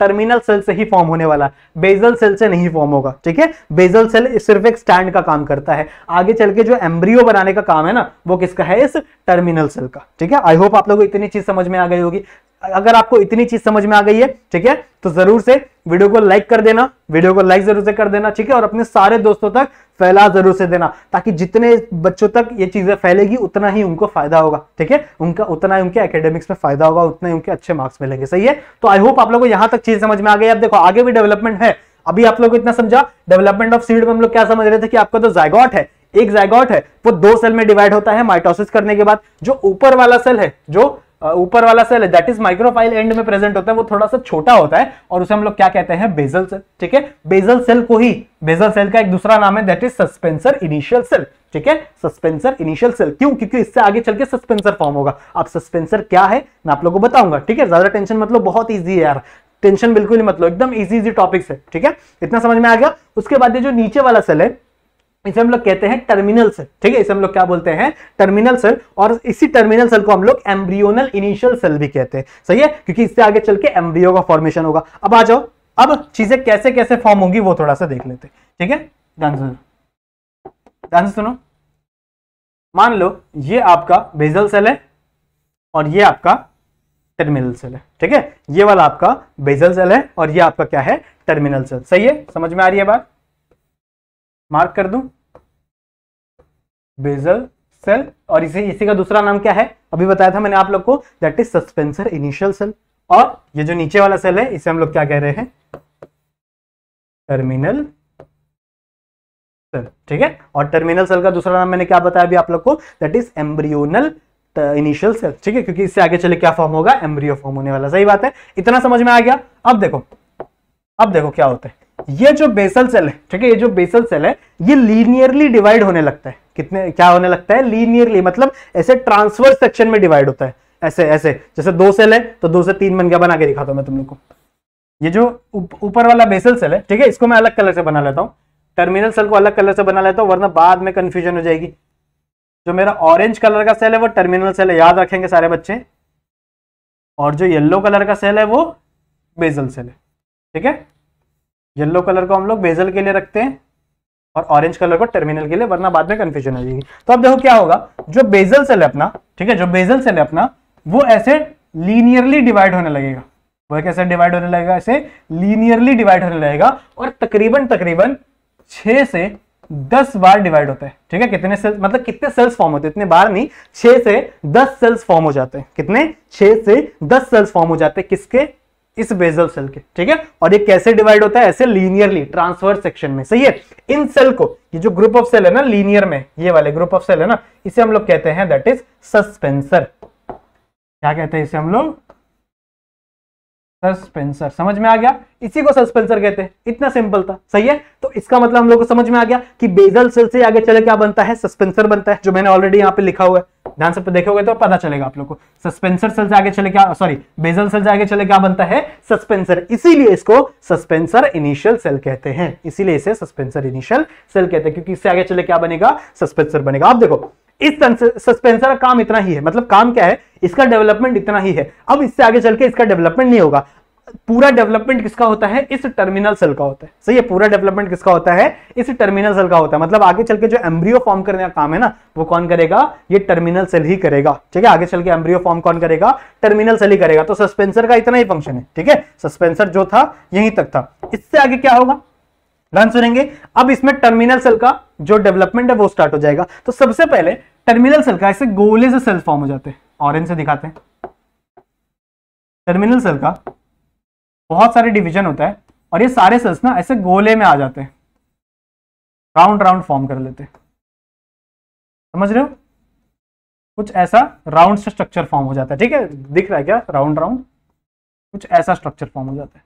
टर्मिनल सेल से ही फॉर्म होने वाला बेजल सेल से नहीं फॉर्म होगा ठीक है बेजल सेल सिर्फ एक स्टैंड का काम करता है आगे चल के जो एम्ब्रियो बनाने का काम है ना वो किसका है इस टर्मिनल सेल का ठीक है आई होप आप लोगों को इतनी चीज समझ में आ गई होगी अगर आपको इतनी चीज समझ में आ गई है ठीक है तो जरूर से वीडियो को लाइक कर देना वीडियो को लाइक जरूर से कर देना ठीक है और अपने सारे दोस्तों तक फैला जरूर से देना ताकि जितने बच्चों तक ये चीजें फैलेगी उतना ही उनको फायदा होगा ठीक है उनका उतना ही उनके एकेडमिक्स में फायदा होगा उतना ही उनके अच्छे मार्क्स मिलेंगे सही है तो आई होप आप लोगों को यहां तक चीज समझ में आ गई अब देखो आगे भी डेवलपमेंट है अभी आप लोग को इतना समझा डेवलपमेंट ऑफ सीड में हम लोग क्या समझ रहे थे कि आपका तो जायगॉट है एक जायगॉट है वो दो सेल में डिवाइड होता है माइटोसिस करने के बाद जो ऊपर वाला सेल है जो ऊपर वाला सेल है दैट इज माइक्रोफाइल एंड में प्रेजेंट होता है वो थोड़ा सा छोटा होता है और उसे हम लोग क्या कहते हैं बेजल सेल ठीक है बेजल सेल को ही बेजल सेल का एक दूसरा नाम है that is suspensor initial cell ठीक है सस्पेंसर इनिशियल सेल क्यों क्योंकि इससे आगे चल के सस्पेंसर फॉर्म होगा अब सस्पेंसर क्या है मैं आप लोगों को बताऊंगा ठीक है ज्यादा टेंशन मतलब बहुत ईजी है यार टेंशन बिल्कुल नहीं मतलब एकदम इजी इजी टॉपिक्स है ठीक है इतना समझ में आ गया उसके बाद ये जो नीचे वाला सेल है इसे हम लोग कहते हैं टर्मिनल सेल ठीक है इसे हम लोग क्या बोलते हैं टर्मिनल सेल और इसी टर्मिनल सेल को हम लोग एम्ब्रियोनल इनिशियल सेल भी कहते हैं सही है क्योंकि इससे आगे चल के एम्ब्रियो का फॉर्मेशन होगा अब आ जाओ अब चीजें कैसे कैसे फॉर्म होंगी वो थोड़ा सा देख लेते ठीक है ध्यान सुनो ध्यान सुनो मान लो ये आपका बेजल सेल है और ये आपका टर्मिनल सेल है ठीक है ये वाला आपका बेजल सेल है और ये आपका क्या है टर्मिनल सेल सही है समझ में आ रही है बात मार्क कर दूं बेजल सेल और इसे इसी का दूसरा नाम क्या है अभी बताया था मैंने आप लोग को that is suspensor initial cell और ये जो नीचे वाला सेल है इसे हम लोग क्या कह रहे हैं टर्मिनल सेल ठीक है और टर्मिनल सेल का दूसरा नाम मैंने क्या बताया अभी आप लोग को that is embryonal initial cell ठीक है क्योंकि इससे आगे चले क्या फॉर्म होगा एम्ब्रियो फॉर्म होने वाला सही बात है इतना समझ में आ गया अब देखो अब देखो क्या होता है ये जो बेसल सेल है ठीक है ये जो बेसल सेल है ये लीनियरली डिवाइड होने लगता है कितने क्या होने लगता है लीनियरली मतलब ऐसे ट्रांसफर सेक्शन में डिवाइड होता है ऐसे ऐसे जैसे दो सेल है तो दो से तीन बन गया बना के दिखाता हूं मैं तुम लोग को ये जो ऊपर वाला बेसल सेल है ठीक है इसको मैं अलग कलर से बना लेता हूँ टर्मिनल सेल को अलग कलर से बना लेता हूँ वरना बाद में कन्फ्यूजन हो जाएगी जो मेरा ऑरेंज कलर का सेल है वो टर्मिनल सेल है याद रखेंगे सारे बच्चे और जो येल्लो कलर का सेल है वो बेजल सेल है ठीक है येलो कलर को हम लोग बेजल के लिए रखते हैं और ऑरेंज कलर को टर्मिनल के लिए वरना बाद में कंफ्यूजन हो जाएगी तो अब देखो क्या होगा जो बेजल सेल है अपना ठीक है जो बेजल सेल है अपना वो ऐसे लीनियरली डिवाइड होने लगेगा वो कैसे डिवाइड होने लगेगा ऐसे लीनियरली डिवाइड होने लगेगा और तकरीबन तकरीबन छह से दस बार डिवाइड होता है ठीक है कितने सेल्स मतलब कितने सेल्स फॉर्म होते हैं इतने बार नहीं छह से दस सेल्स फॉर्म हो जाते हैं कितने छह से दस सेल्स फॉर्म हो जाते हैं किसके इस बेजल सेल के ठीक है और ये कैसे डिवाइड होता है ऐसे लीनियरली ट्रांसफर सेक्शन में सही है इन सेल को ये जो ग्रुप ऑफ सेल है ना लीनियर में ये वाले ग्रुप ऑफ सेल है ना इसे हम लोग कहते हैं दैट इज सस्पेंसर क्या कहते हैं इसे हम लोग सस्पेंसर समझ में आ गया इसी को सस्पेंसर कहते हैं इतना सिंपल था सही है तो इसका मतलब हम लोग को समझ में आ गया कि बेजल सेल से आगे चले क्या बनता है सस्पेंसर बनता है जो मैंने ऑलरेडी यहाँ पे लिखा हुआ है ध्यान से देखोगे तो पता चलेगा आप लोग को सस्पेंसर सेल से आगे चले क्या सॉरी बेजल सेल से आगे चले क्या बनता है सस्पेंसर इसीलिए इसको सस्पेंसर इनिशियल सेल कहते हैं इसीलिए इसे सस्पेंसर इनिशियल सेल कहते हैं क्योंकि इससे आगे चले क्या बनेगा सस्पेंसर बनेगा आप देखो इस सस्पेंसर का काम इतना ही है मतलब काम क्या है इसका डेवलपमेंट इतना ही है अब इससे आगे चल के इसका डेवलपमेंट नहीं होगा पूरा डेवलपमेंट किसका होता है इस टर्मिनल सेल का होता है सही है पूरा डेवलपमेंट किसका होता है इस टर्मिनल सेल का होता है मतलब आगे चल के जो एम्ब्रियो फॉर्म करने का काम है ना वो कौन करेगा ये टर्मिनल सेल ही करेगा ठीक है आगे चल के एम्ब्रियो फॉर्म कौन करेगा टर्मिनल सेल ही करेगा तो सस्पेंसर का इतना ही फंक्शन है ठीक है सस्पेंसर जो था यही तक था इससे आगे क्या होगा ध्यान सुनेंगे अब इसमें टर्मिनल सेल का जो डेवलपमेंट है वो स्टार्ट हो जाएगा तो सबसे पहले टर्मिनल सेल का ऐसे गोले से सेल फॉर्म हो जाते हैं ऑरेंज से दिखाते हैं टर्मिनल सेल का बहुत सारे डिवीजन होता है और ये सारे सेल्स ना ऐसे गोले में आ जाते हैं राउंड राउंड फॉर्म कर लेते हैं समझ रहे हो कुछ ऐसा राउंड से स्ट्रक्चर फॉर्म हो जाता है ठीक है दिख रहा है क्या राउंड राउंड कुछ ऐसा स्ट्रक्चर फॉर्म हो जाता है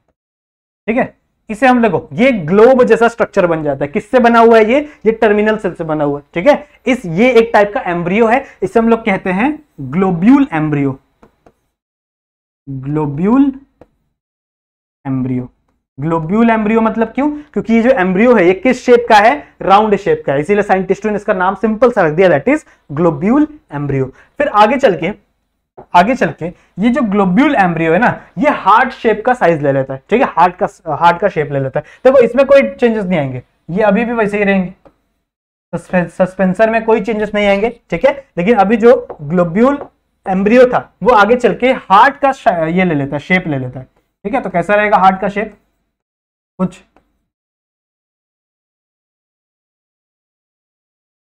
ठीक है इसे हम लोग ये ग्लोब जैसा स्ट्रक्चर बन जाता है किससे बना हुआ है ये ये टर्मिनल सेल से बना हुआ है ठीक है इस ये एक टाइप का एम्ब्रियो है इसे हम लोग कहते हैं globule embryo globule embryo globule embryo मतलब क्यों क्योंकि ये जो एम्ब्रियो है ये किस शेप का है राउंड शेप का है इसीलिए साइंटिस्टों ने इसका नाम सिंपल सा रख दिया दैट इज ग्लोब्यूल एम्ब्रियो फिर आगे चल के आगे चल के ये जो ग्लोब्यूल एम्ब्रियो है ना ये हार्ट शेप का साइज ले लेता है ठीक है हार्ट का हार्ट का शेप ले लेता है देखो इसमें कोई चेंजेस नहीं आएंगे ये अभी भी वैसे ही रहेंगे सस्पेंसर में कोई चेंजेस नहीं आएंगे ठीक है लेकिन अभी जो ग्लोब्यूल एम्ब्रियो था वो आगे चल के हार्ट का ये ले लेता है शेप ले लेता है ठीक है तो कैसा रहेगा हार्ट का शेप कुछ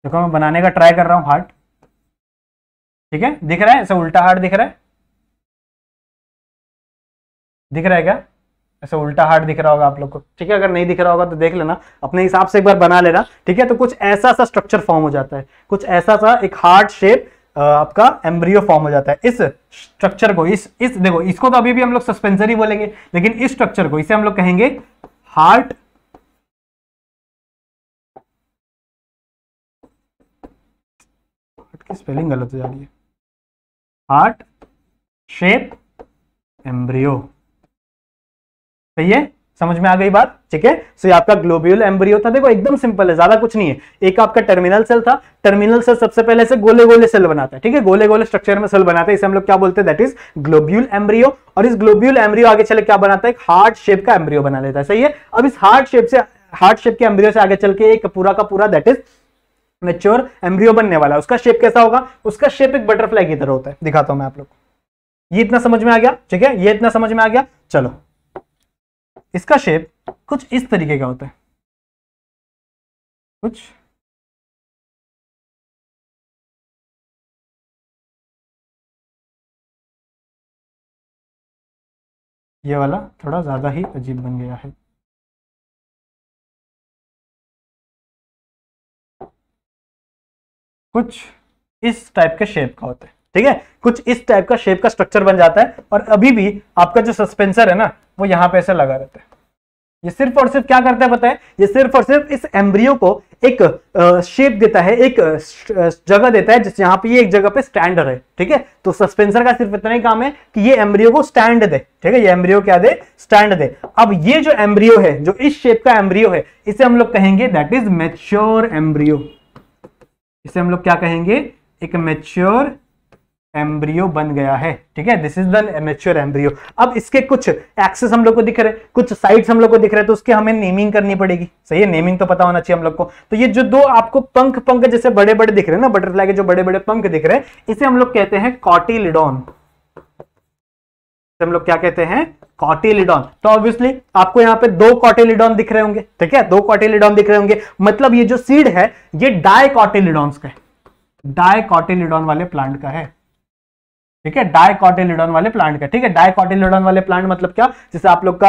देखो मैं बनाने का ट्राई कर रहा हूं हार्ट ठीक है दिख रहा है ऐसा उल्टा हार्ट दिख रहा है दिख रहा है क्या ऐसा उल्टा हार्ट दिख रहा होगा आप लोग को ठीक है अगर नहीं दिख रहा होगा तो देख लेना अपने हिसाब से एक बार बना लेना ठीक है तो कुछ ऐसा सा स्ट्रक्चर फॉर्म हो जाता है कुछ ऐसा सा एक हार्ट शेप आपका एम्ब्रियो फॉर्म हो जाता है इस स्ट्रक्चर को इस इस देखो इसको तो अभी भी हम लोग सस्पेंसर ही बोलेंगे लेकिन इस स्ट्रक्चर को इसे हम लोग कहेंगे हार्ट हार्ट की स्पेलिंग गलत हो जा रही है हार्ट शेप एम्ब्रियो सही है समझ में आ गई बात ठीक है सो ये आपका ग्लोबियल एम्ब्रियो था देखो एकदम सिंपल है ज्यादा कुछ नहीं है एक आपका टर्मिनल सेल था टर्मिनल सेल सबसे पहले से गोले गोले सेल बनाता है ठीक है गोले गोले स्ट्रक्चर में सेल बनाता है इसे हम लोग क्या बोलते हैं दैट इज ग्लोब्यूल एम्ब्रियो और इस ग्लोब्यूल एम्ब्रियो आगे चले क्या बनाता है एक हार्ट शेप का एम्ब्रियो बना लेता है सही है अब इस हार्ड शेप से हार्ड शेप के एम्ब्रियो से आगे चल के एक पूरा का पूरा दैट इज मेच्योर एम्ब्रियो बनने वाला उसका शेप कैसा होगा उसका शेप एक बटरफ्लाई की तरह होता है दिखाता हूं मैं आप लोग को ये इतना समझ में आ गया ठीक है ये इतना समझ में आ गया चलो इसका शेप कुछ इस तरीके का होता है कुछ ये वाला थोड़ा ज़्यादा ही अजीब बन गया है कुछ इस टाइप के शेप का होता है ठीक है कुछ इस टाइप का शेप का स्ट्रक्चर बन जाता है और अभी भी आपका जो सस्पेंसर है ना वो यहाँ पे ऐसा लगा रहता है ये सिर्फ और सिर्फ क्या करता है बताए ये सिर्फ और सिर्फ इस एम्ब्रियो को एक शेप देता है एक जगह देता है जिस यहाँ पे ये एक जगह पे स्टैंड रहे ठीक है तो सस्पेंसर का सिर्फ इतना ही काम है कि ये एम्ब्रियो को स्टैंड दे ठीक है ये एम्ब्रियो क्या दे स्टैंड दे अब ये जो एम्ब्रियो है जो इस शेप का एम्ब्रियो है इसे हम लोग कहेंगे दैट इज मेच्योर एम्ब्रियो इसे हम लोग क्या कहेंगे एक मेच्योर एम्ब्रियो बन गया है ठीक है this is the mature embryo अब इसके कुछ एक्सेस हम लोग को दिख रहे हैं कुछ साइड्स हम लोग को दिख रहे हैं तो उसके हमें नेमिंग करनी पड़ेगी सही है नेमिंग तो पता होना चाहिए हम लोग को तो ये जो दो आपको पंख पंख जैसे बड़े बड़े दिख रहे हैं ना बटरफ्लाई के जो बड़े बड़े पंख दिख रहे हैं इसे हम लोग कहते हैं कॉटिलिडॉन हम लोग क्या कहते हैं कॉटिलिडॉन तो ऑब्वियसली आपको यहां पे दो कॉटिलिडॉन दिख रहे होंगे ठीक है दो कॉटिलिडॉन दिख रहे होंगे मतलब ये जो सीड है ये डाय कॉटिलिडॉन्स का है डाय कॉटिलिडॉन वाले प्लांट का है ठीक है डायकॉटिलिडॉन वाले प्लांट का ठीक है डायकॉटिलिडॉन वाले प्लांट मतलब क्या जैसे आप लोग का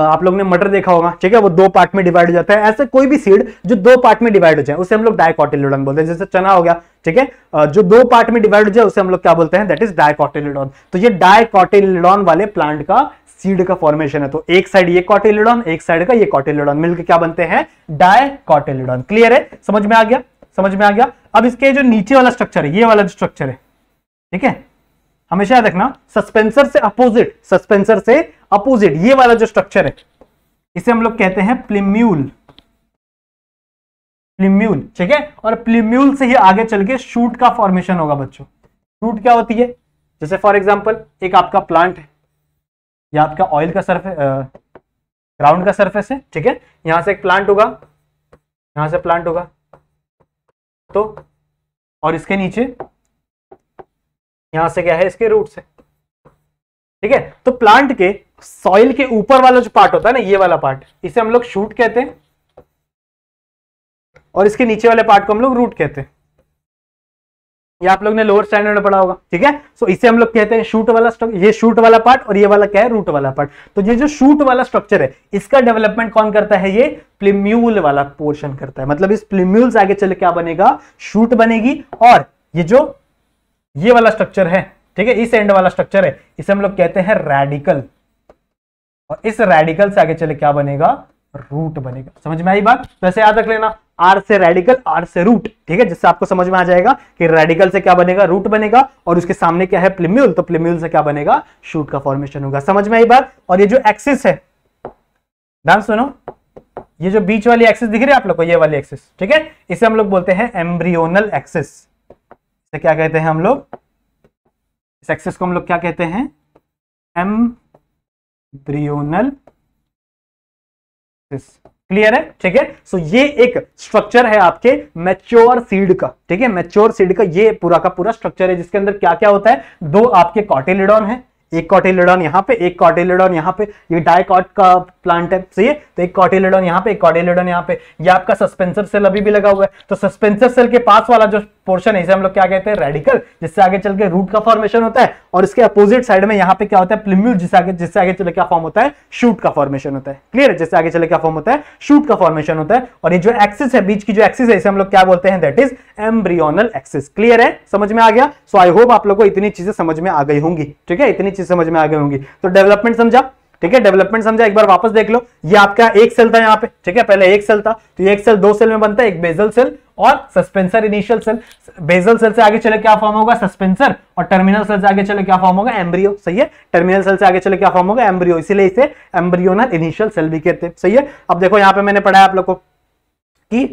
आप लोग ने मटर देखा होगा ठीक है वो दो पार्ट में डिवाइड हो जाता है ऐसे कोई भी सीड जो दो पार्ट में डिवाइड हो जाए उसे हम लोग डायकॉटिलिडॉन बोलते हैं जैसे चना हो गया ठीक है जो दो पार्ट में डिवाइड हो जाए उसे हम लोग क्या बोलते हैं दैट इज डायकॉटिलिडॉन तो ये डायकॉटिलिडॉन वाले प्लांट का सीड का फॉर्मेशन है तो एक साइड ये कॉटिलिडॉन एक साइड का ये कॉटिलिडॉन मिलकर क्या बनते हैं डायकॉटिलिडॉन क्लियर है समझ में आ गया समझ में आ गया अब इसके जो नीचे वाला स्ट्रक्चर है ये वाला जो स्ट्रक्चर है ठीक है हमेशा याद रखना सस्पेंसर से अपोजिट सस्पेंसर से अपोजिट ये वाला जो स्ट्रक्चर है इसे हम लोग कहते हैं प्लिम्यूल प्लिम्यूल ठीक है और प्लिम्यूल से ही आगे चल के शूट का फॉर्मेशन होगा बच्चों शूट क्या होती है जैसे फॉर एग्जाम्पल एक आपका प्लांट है या आपका ऑयल का सरफे ग्राउंड का सरफेस है ठीक है यहां से एक प्लांट होगा यहां से प्लांट होगा तो और इसके नीचे यहां से क्या है इसके रूट से ठीक है तो प्लांट के सॉइल के ऊपर वाला जो पार्ट होता है ना ये वाला पार्ट इसे हम लोग शूट कहते हैं और इसके नीचे वाले पार्ट को हम लोग रूट कहते हैं ये आप लोग ने लोअर स्टैंडर्ड में पढ़ा होगा ठीक है सो इसे हम लोग कहते हैं शूट वाला स्ट्रक्चर ये शूट वाला पार्ट और ये वाला क्या है रूट वाला पार्ट तो ये जो शूट वाला स्ट्रक्चर है इसका डेवलपमेंट कौन करता है ये प्लिम्यूल वाला पोर्शन करता है मतलब इस प्लिम्यूल आगे चल क्या बनेगा शूट बनेगी और ये जो ये वाला स्ट्रक्चर है ठीक है इस एंड वाला स्ट्रक्चर है इसे हम लोग कहते हैं रेडिकल और इस रेडिकल से आगे चले क्या बनेगा रूट बनेगा समझ में आई बात वैसे तो याद रख लेना आर से रेडिकल आर से रूट ठीक है जिससे आपको समझ में आ जाएगा कि रेडिकल से क्या बनेगा रूट बनेगा और उसके सामने क्या है प्लिम्यूल तो प्लिम्यूल से क्या बनेगा शूट का फॉर्मेशन होगा समझ में आई बात और ये जो एक्सिस है ध्यान सुनो ये जो बीच वाली एक्सिस दिख रही है आप लोग को ये वाली एक्सिस ठीक है इसे हम लोग बोलते हैं एम्ब्रियोनल एक्सिस तो क्या कहते हैं हम लोग इस एक्सेस को हम लोग क्या कहते हैं ब्रियोनल क्लियर है ठीक है सो ये एक स्ट्रक्चर है आपके मैच्योर सीड का ठीक है मैच्योर सीड का ये पूरा का पूरा स्ट्रक्चर है जिसके अंदर क्या क्या होता है दो आपके कॉटेलिडॉन है एक कॉटेलिडॉन यहां पे एक कॉटेलिडॉन यहां पे ये डायकॉट का प्लांट है सही है तो एक कॉटेलिडॉन यहाँ पे एक कॉटेलिडॉन यहाँ पे ये आपका सस्पेंसर सेल अभी भी लगा हुआ है तो सस्पेंसर सेल के पास वाला जो पोर्शन इसे हम लोग क्या कहते हैं रेडिकल जिससे आगे चल के रूट का फॉर्मेशन होता है और इसके अपोजिट साइड में यहाँ पे क्या होता है प्लिम्यूल जिससे आगे जिससे आगे चले क्या फॉर्म होता है शूट का फॉर्मेशन होता है क्लियर है जिससे आगे चले क्या फॉर्म होता है शूट का फॉर्मेशन होता है और ये जो एक्सिस है बीच की जो एक्सिस है इसे हम लोग क्या बोलते हैं that is embryonal axis clear है समझ में आ गया सो आई होप आप लोग को इतनी चीजें समझ में आ गई होंगी ठीक है इतनी चीज समझ में आ गई होंगी तो डेवलपमेंट समझा ठीक है डेवलपमेंट समझा एक बार वापस देख लो ये आपका एक सेल था यहाँ पे ठीक है पहले एक सेल था तो ये एक सेल दो सेल में बनता है एक बेजल सेल और suspensor initial cell basal cell से आगे चले क्या फॉर्म होगा सस्पेंसर और टर्मिनल सेल से आगे चले क्या फॉर्म होगा एम्ब्रियो सही है टर्मिनल सेल से आगे चले क्या फॉर्म होगा एम्ब्रियो इसीलिए इसे एम्ब्रियोनल इनिशियल सेल भी कहते हैं सही है अब देखो यहां पे मैंने पढ़ाया आप लोग को कि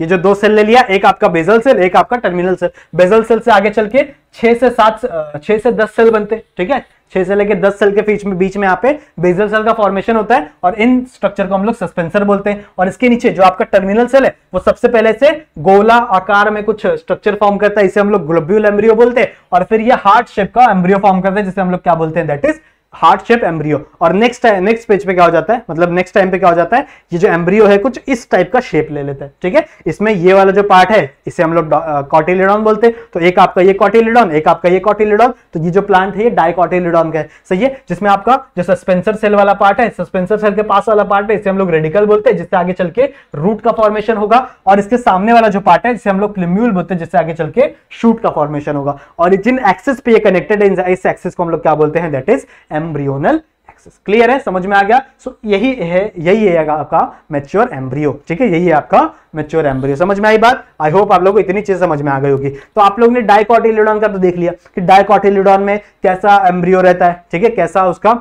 ये जो दो सेल ले लिया एक आपका बेजल सेल एक आपका टर्मिनल सेल बेजल सेल से आगे चल के छह से सात छह से दस सेल बनते ठीक है छह से लेके दस सेल के बीच में बीच में यहाँ पे बेजल सेल का फॉर्मेशन होता है और इन स्ट्रक्चर को हम लोग सस्पेंसर बोलते हैं और इसके नीचे जो आपका टर्मिनल सेल है वो सबसे पहले से गोला आकार में कुछ स्ट्रक्चर फॉर्म करता है इसे हम लोग ग्लोब्यूल एम्ब्रियो बोलते हैं और फिर ये हार्ट शेप का एम्ब्रियो फॉर्म करता है जिसे हम लोग क्या बोलते हैं that is heart shape embryo और नेक्स्ट नेक्स्ट पेज पे क्या हो जाता है मतलब नेक्स्ट टाइम पे क्या हो जाता है ये जो एम्ब्रियो है कुछ इस टाइप का शेप ले लेता है ठीक है इसमें ये वाला जो पार्ट है इसे हम लोग कॉटिलिडॉन बोलते हैं तो एक आपका ये कॉटिलिडॉन एक आपका ये कॉटिलिडॉन तो ये जो प्लांट है ये डाइकॉटिलिडॉन का है सही है जिसमें आपका जो सस्पेंसर सेल वाला पार्ट है सस्पेंसर सेल के पास वाला पार्ट है इसे हम लोग रेडिकल बोलते हैं जिससे आगे चल के रूट का फॉर्मेशन होगा और इसके सामने वाला जो पार्ट है इसे हम लोग प्लिम्यूल बोलते हैं जिससे आगे चल के शूट का फॉर्मेशन होगा और जिन एक्सेस पे कनेक्टेड है इस एक्सेस को हम लोग क्या बोलते हैं that is embryonal axis clear है समझ में आ गया सो so, यही है यही है आपका मेच्योर एम्ब्रियो ठीक है यही है आपका मेच्योर एम्ब्रियो समझ में आई बात आई होप आप लोगों को इतनी चीज समझ में आ गई होगी तो आप लोग ने डाइकॉटिलिडॉन का तो देख लिया कि डाइकॉटिलिडॉन में कैसा एम्ब्रियो रहता है ठीक है कैसा उसका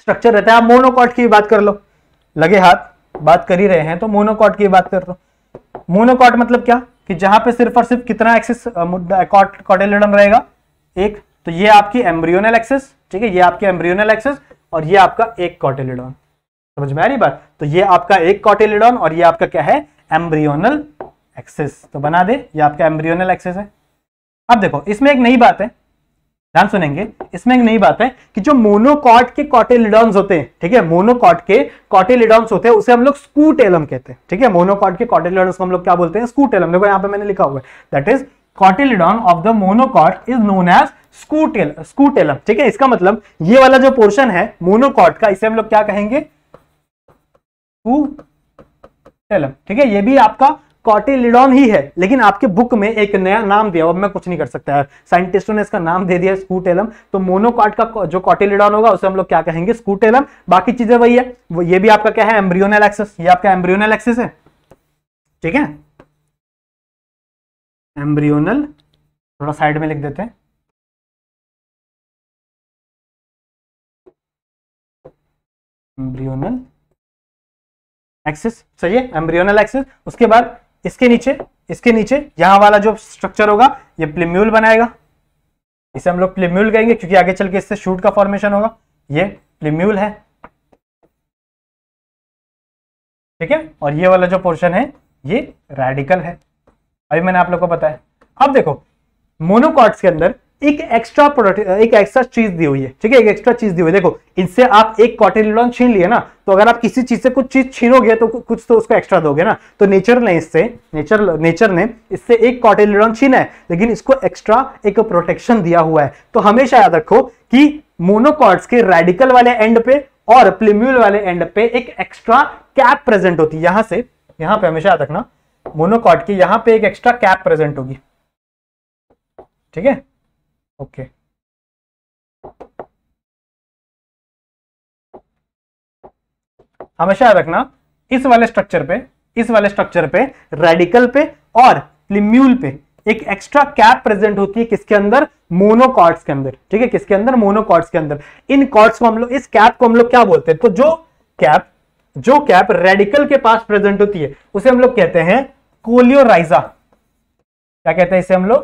स्ट्रक्चर रहता है आप मोनोकॉट की बात कर लो लगे हाथ बात कर ही रहे हैं तो मोनोकॉट की बात कर लो मोनोकॉट मतलब क्या कि जहां पे सिर्फ और सिर्फ कितना एक्सिस कॉटिलिडॉन रहेगा एक तो ये आपकी एम्ब्रियोनल एक्सेस ठीक है ये आपकी एम्ब्रियोनल एक्सेस और ये आपका एक कॉटेलिडॉन समझ में आ रही बात तो ये आपका एक कॉटेलिडॉन और ये आपका क्या है एम्ब्रियोनल एक्सेस तो बना दे ये आपका एम्ब्रियोनल एक्सेस है अब देखो इसमें एक नई बात है ध्यान सुनेंगे इसमें एक नई बात है कि जो मोनोकॉट के कॉटेलिडॉन्स होते हैं ठीक है मोनोकॉट के कॉटेलिडॉन्स होते हैं उसे हम लोग स्कूटेलम कहते हैं ठीक है मोनोकॉट के कॉटेलिडॉन्स को हम लोग क्या बोलते हैं स्कूटेलम देखो यहां पे मैंने लिखा हुआ है that is cotyledon of the monocot is known as scutel scutellum ठीक है इसका मतलब ये वाला जो पोर्शन है मोनोकॉट का इसे हम लोग क्या कहेंगे स्कूटेलम ठीक है ये भी आपका कॉटिलिडॉन ही है लेकिन आपके बुक में एक नया नाम दिया अब मैं कुछ नहीं कर सकता है साइंटिस्टों ने इसका नाम दे दिया स्कूटेलम तो मोनोकॉट का जो कॉटिलिडॉन होगा उसे हम लोग क्या कहेंगे स्कूटेलम बाकी चीजें वही है ये भी आपका क्या है एम्ब्रियोनल एक्सेस ये आपका एम्ब्रियोनल एक्सेस है ठीक है एम्ब्रियोनल थोड़ा साइड में लिख देते हैं एम्ब्रियोनल एक्सिस सही है एम्ब्रियोनल एक्सिस उसके बाद इसके नीचे इसके नीचे यहां वाला जो स्ट्रक्चर होगा ये प्लिम्यूल बनाएगा इसे हम लोग प्लिम्यूल कहेंगे क्योंकि आगे चल के इससे शूट का फॉर्मेशन होगा ये प्लिम्यूल है ठीक है और ये वाला जो पोर्शन है ये रेडिकल है अभी मैंने आप लोग को बताया अब देखो मोनोकॉट्स के अंदर एक एक्स्ट्रा प्रोडक्ट एक एक्स्ट्रा चीज दी हुई है ठीक है एक एक्स्ट्रा चीज दी हुई है देखो इससे आप एक कॉटिलिडॉन छीन लिए ना तो अगर आप किसी चीज से कुछ चीज छीनोगे तो कुछ तो उसको एक्स्ट्रा दोगे ना तो नेचर ने इससे नेचर नेचर ने इससे एक कॉटिलिडॉन छीना है लेकिन इसको एक्स्ट्रा एक प्रोटेक्शन दिया हुआ है तो हमेशा याद रखो कि मोनोकॉर्ड्स के रेडिकल वाले एंड पे और प्लेम्यूल वाले एंड पे एक एक्स्ट्रा कैप प्रेजेंट होती है यहां से यहां पर हमेशा याद रखना मोनोकॉट की यहां पे एक एक्स्ट्रा कैप प्रेजेंट होगी ठीक है ओके हमेशा याद रखना इस वाले स्ट्रक्चर पे इस वाले स्ट्रक्चर पे रेडिकल पे और लिम्यूल पे एक एक्स्ट्रा कैप प्रेजेंट होती है किसके अंदर मोनोकॉट्स के अंदर ठीक है किसके अंदर मोनोकॉट्स के अंदर इन कॉर्ड्स को हम लोग इस कैप को हम लोग क्या बोलते हैं तो जो कैप जो कैप रेडिकल के पास प्रेजेंट होती है उसे हम लोग कहते हैं कोलियोराइजा क्या कहते हैं इसे हम लोग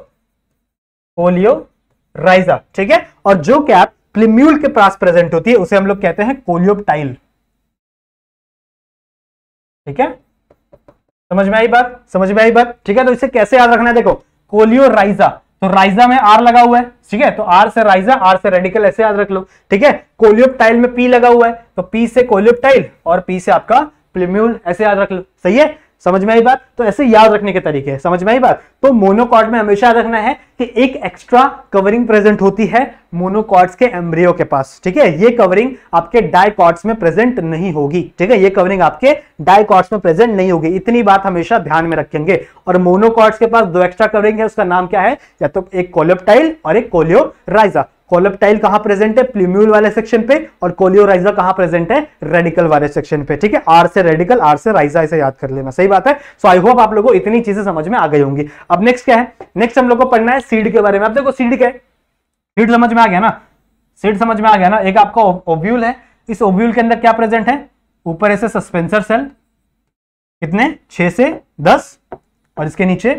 कोलियोराइजा ठीक है और जो कैप प्लिम्यूल के पास प्रेजेंट होती है उसे हम लोग कहते हैं कोलियोपटाइल ठीक है समझ में आई बात समझ में आई बात ठीक है तो इसे कैसे याद रखना है देखो कोलियोराइजा तो राइजा में आर लगा हुआ है ठीक है तो आर से राइजा आर से रेडिकल ऐसे याद रख लो ठीक है कोलियोपटाइल में पी लगा हुआ है तो पी से कोलियोपटाइल और पी से आपका प्लिम्यूल ऐसे याद रख लो सही है समझ में आई बात तो ऐसे याद रखने के तरीके हैं समझ में आई बात तो मोनोकॉर्ड में हमेशा रखना है कि एक एक्स्ट्रा कवरिंग प्रेजेंट होती है मोनोकॉर्ड्स के एम्ब्रियो के पास ठीक है ये कवरिंग आपके डायकॉर्ड्स में प्रेजेंट नहीं होगी ठीक है ये कवरिंग आपके डायकॉर्ड्स में प्रेजेंट नहीं होगी इतनी बात हमेशा ध्यान में रखेंगे और मोनोकॉर्ड्स के पास दो एक्स्ट्रा कवरिंग है उसका नाम क्या है या तो एक कोलियोप्टाइल और एक कोलियोराइजा कोलेप्टाइल कहां प्रेजेंट है प्लीम्यूल वाले सेक्शन पे और कोलियोराइजा कहां प्रेजेंट है रेडिकल वाले सेक्शन पे ठीक है आर से रेडिकल आर से राइजा ऐसे याद कर लेना सही बात है सो आई होप आप लोगों इतनी चीजें समझ में आ गई होंगी अब नेक्स्ट क्या है नेक्स्ट हम लोग को पढ़ना है सीड के बारे में अब देखो सीड क्या है सीड समझ में आ गया ना सीड समझ में आ गया ना एक आपका ओव्यूल है इस ओव्यूल के अंदर क्या प्रेजेंट है ऊपर ऐसे सस्पेंसर सेल कितने छह से दस और इसके नीचे